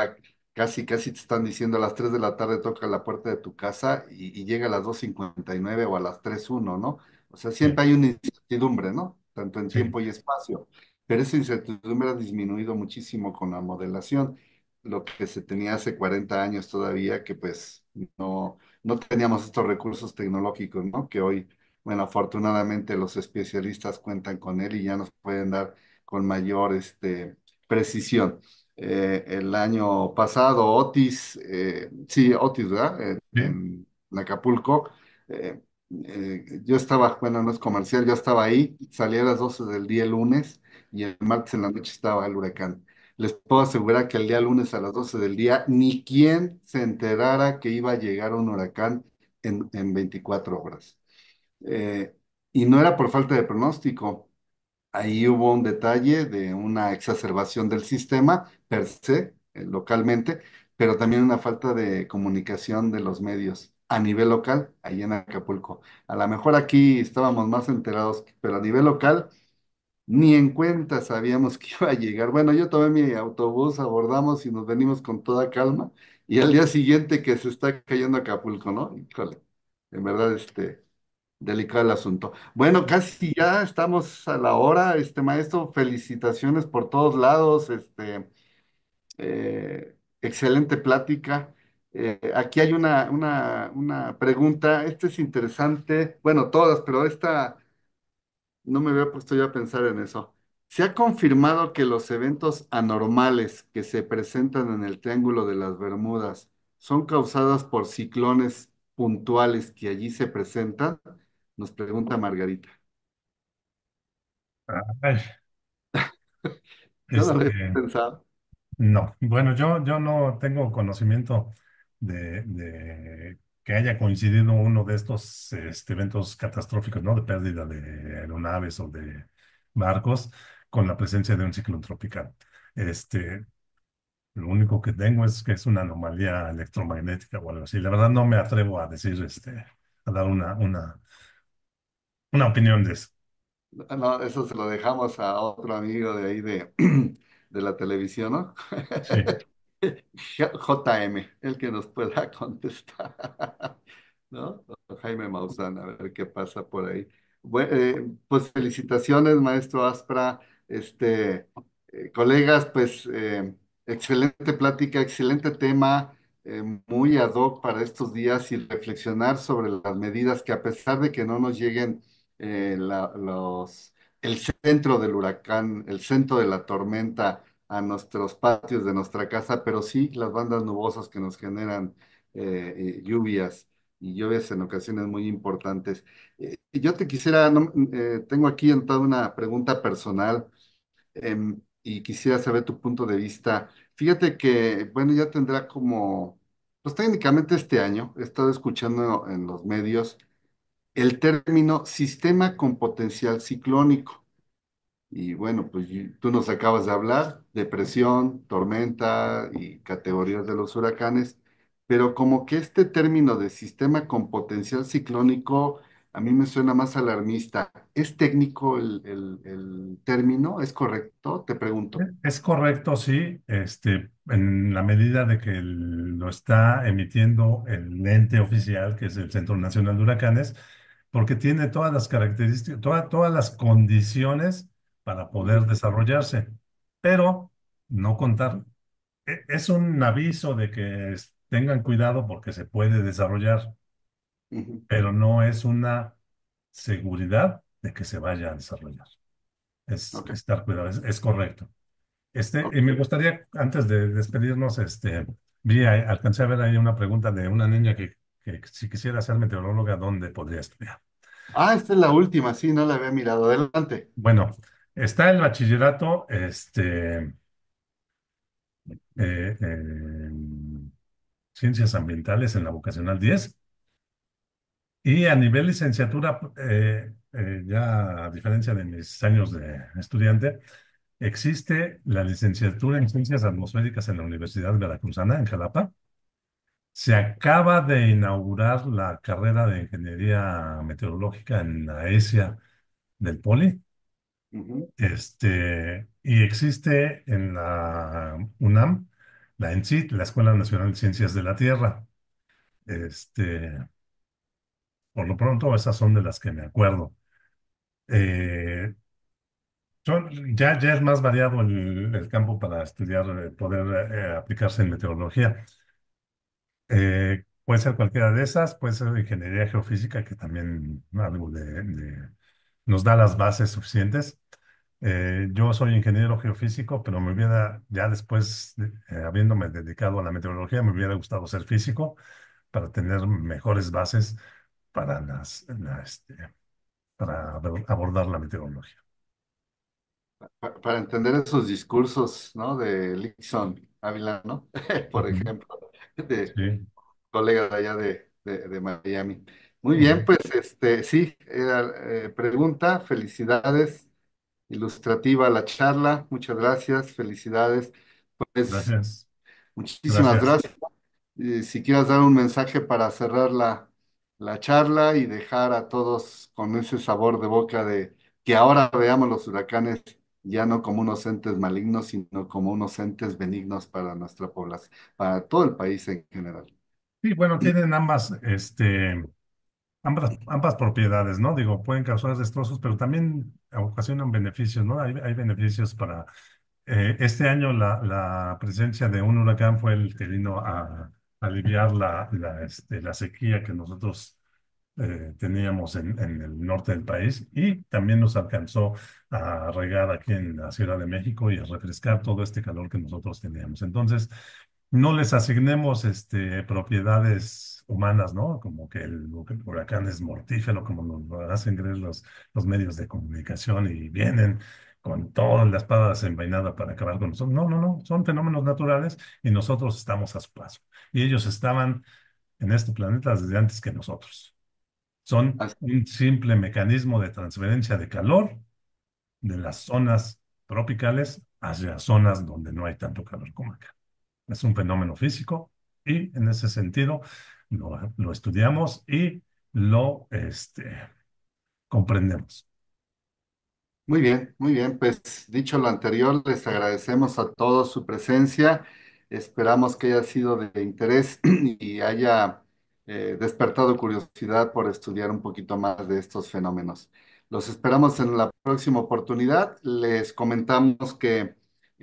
casi, casi te están diciendo a las 3 de la tarde toca la puerta de tu casa y, llega a las 2.59 o a las 3.1, ¿no? O sea, siempre hay una incertidumbre, ¿no? Tanto en tiempo y espacio. Pero esa incertidumbre ha disminuido muchísimo con la modelación, lo que se tenía hace 40 años todavía, que pues no, no teníamos estos recursos tecnológicos, ¿no? Que hoy, bueno, afortunadamente los especialistas cuentan con él y ya nos pueden dar con mayor este, precisión. Eh, el año pasado, Otis, eh, sí, Otis, ¿verdad? en, Acapulco, eh, eh, yo estaba, bueno, no es comercial, yo estaba ahí, salí a las 12 del día lunes y el martes en la noche estaba el huracán les puedo asegurar que el día lunes a las 12 del día, ni quien se enterara que iba a llegar un huracán en, en 24 horas. Eh, y no era por falta de pronóstico. Ahí hubo un detalle de una exacerbación del sistema per se, eh, localmente, pero también una falta de comunicación de los medios a nivel local, ahí en Acapulco. A lo mejor aquí estábamos más enterados, pero a nivel local ni en cuenta sabíamos que iba a llegar. Bueno, yo tomé mi autobús, abordamos y nos venimos con toda calma. Y al día siguiente que se está cayendo Acapulco, ¿no? en verdad, este, delicado el asunto. Bueno, casi ya estamos a la hora, este maestro, felicitaciones por todos lados, este, eh, excelente plática. Eh, aquí hay una, una pregunta, esta es interesante, bueno, todas, pero esta no me había puesto ya a pensar en eso. Se ha confirmado que los eventos anormales que se presentan en el Triángulo de las Bermudas son causadas por ciclones puntuales que allí se presentan, nos pregunta Margarita. ¿No este, No, bueno, yo, yo no tengo conocimiento de que haya coincidido uno de estos este, eventos catastróficos, ¿no? De pérdida de aeronaves o de barcos con la presencia de un ciclón tropical. Este, lo único que tengo es que es una anomalía electromagnética o algo así. La verdad no me atrevo a decir, este, a dar una, una, una opinión de eso. No, eso se lo dejamos a otro amigo de ahí de, de la televisión, ¿no? JM, el que nos pueda contestar, ¿no? Jaime Maussan, a ver qué pasa por ahí. Eh, pues felicitaciones, maestro Aspra, este, eh, colegas, pues eh, excelente plática, excelente tema, muy ad hoc para estos días y reflexionar sobre las medidas que a pesar de que no nos lleguen los, el centro del huracán, el centro de la tormenta, a nuestros patios de nuestra casa, pero sí las bandas nubosas que nos generan eh, eh, lluvias y lluvias en ocasiones muy importantes. Eh, yo te quisiera, tengo aquí en toda una pregunta personal em, y quisiera saber tu punto de vista. Fíjate que, bueno, ya tendrá como, pues técnicamente este año, he estado escuchando en los medios el término sistema con potencial ciclónico. Y bueno, pues tú nos acabas de hablar, depresión, tormenta y categorías de los huracanes, pero como que este término de sistema con potencial ciclónico a mí me suena más alarmista. ¿Es técnico el, el- término? ¿Es correcto? Te pregunto. Eh, es correcto, sí, este, en la medida de que lo está emitiendo el ente oficial, que es el Centro Nacional de Huracanes, porque tiene todas las características, todas las condiciones para poder desarrollarse, pero no contar. E, es un aviso de que tengan cuidado porque se puede desarrollar, pero no es una seguridad de que se vaya a desarrollar. Es estar cuidado, es, correcto. Este, Y me gustaría, antes de despedirnos, este, vi, alcancé a ver ahí una pregunta de una niña que si quisiera ser meteoróloga, ¿dónde podría estudiar? Ah, esta es la última, sí, no la había mirado. Adelante. Bueno, Está el bachillerato, este, en eh, eh, Ciencias Ambientales en la vocacional 10. Y a nivel licenciatura, eh, ya a diferencia de mis años de estudiante, existe la licenciatura en Ciencias Atmosféricas en la Universidad Veracruzana, en Jalapa. Se acaba de inaugurar la carrera de Ingeniería Meteorológica en la ESIA del Poli. Este, y existe en la UNAM, la ENCIT, la Escuela Nacional de Ciencias de la Tierra. Este, por lo pronto, esas son de las que me acuerdo. Eh, son- ya, ya es más variado el, el campo para estudiar, eh, poder eh, aplicarse en meteorología. puede ser cualquiera de esas, puede ser ingeniería geofísica, que también algo de nos da las bases suficientes. Eh, yo soy ingeniero geofísico, pero me hubiera, ya después, eh, habiéndome dedicado a la meteorología, me hubiera gustado ser físico para tener mejores bases para, las, este, para abordar la meteorología. Para, entender esos discursos, ¿no? De Lixon Ávila, ¿no? Por ejemplo, de sí. colega allá de, de Miami. Muy bien, pues este, sí, era, eh, pregunta, felicidades, ilustrativa la charla, muchas gracias, felicidades. Pues, Gracias. muchísimas gracias. si quieres dar un mensaje para cerrar la, la charla y dejar a todos con ese sabor de boca de que ahora veamos los huracanes ya no como unos entes malignos, sino como unos entes benignos para nuestra población, para todo el país en general. Sí, bueno, tienen ambas, este, ambas, propiedades, ¿no? Digo, pueden causar destrozos, pero también ocasionan beneficios, ¿no? Hay, hay beneficios para... Eh, este año la, la, presencia de un huracán fue el que vino a, aliviar la, la, este, la, sequía que nosotros eh, teníamos en, en, el norte del país y también nos alcanzó a regar aquí en la Ciudad de México y a refrescar todo este calor que nosotros teníamos. Entonces, no les asignemos este, propiedades humanas, ¿no? Como que el, huracán es mortífero, como nos hacen creer los, los medios de comunicación y vienen con todas la espada envainadas para acabar con nosotros. No, no, no, son fenómenos naturales y nosotros estamos a su paso. Y ellos estaban en este planeta desde antes que nosotros. Son un simple mecanismo de transferencia de calor de las zonas tropicales hacia zonas donde no hay tanto calor como acá es un fenómeno físico y en ese sentido lo, estudiamos y lo este, comprendemos. Muy bien, muy bien. Pues dicho lo anterior, les agradecemos a todos su presencia. Esperamos que haya sido de interés y haya eh, despertado curiosidad por estudiar un poquito más de estos fenómenos. Los esperamos en la próxima oportunidad. Les comentamos que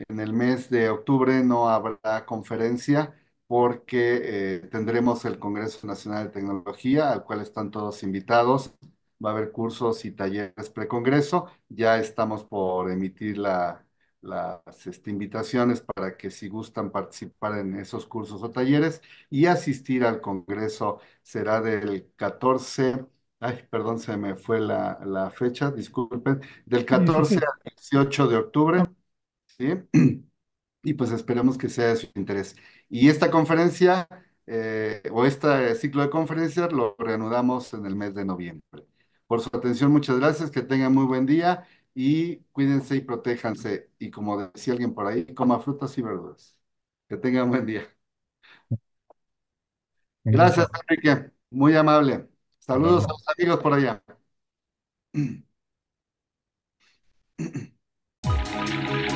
en el mes de octubre no habrá conferencia porque eh, tendremos el Congreso Nacional de Tecnología, al cual están todos invitados. Va a haber cursos y talleres precongreso. Ya estamos por emitir las este, invitaciones para que si gustan participar en esos cursos o talleres y asistir al Congreso será del 14, ay, perdón, se me fue la, la fecha, disculpen, del 14 al 18 de octubre ¿sí? Y pues esperemos que sea de su interés. Y esta conferencia eh, o este ciclo de conferencias lo reanudamos en el mes de noviembre. Por su atención, muchas gracias, que tengan muy buen día y cuídense y protéjanse. Y como decía alguien por ahí, coma frutas y verduras. Que tengan buen día. Gracias, Enrique. Muy amable. Saludos a los amigos por allá.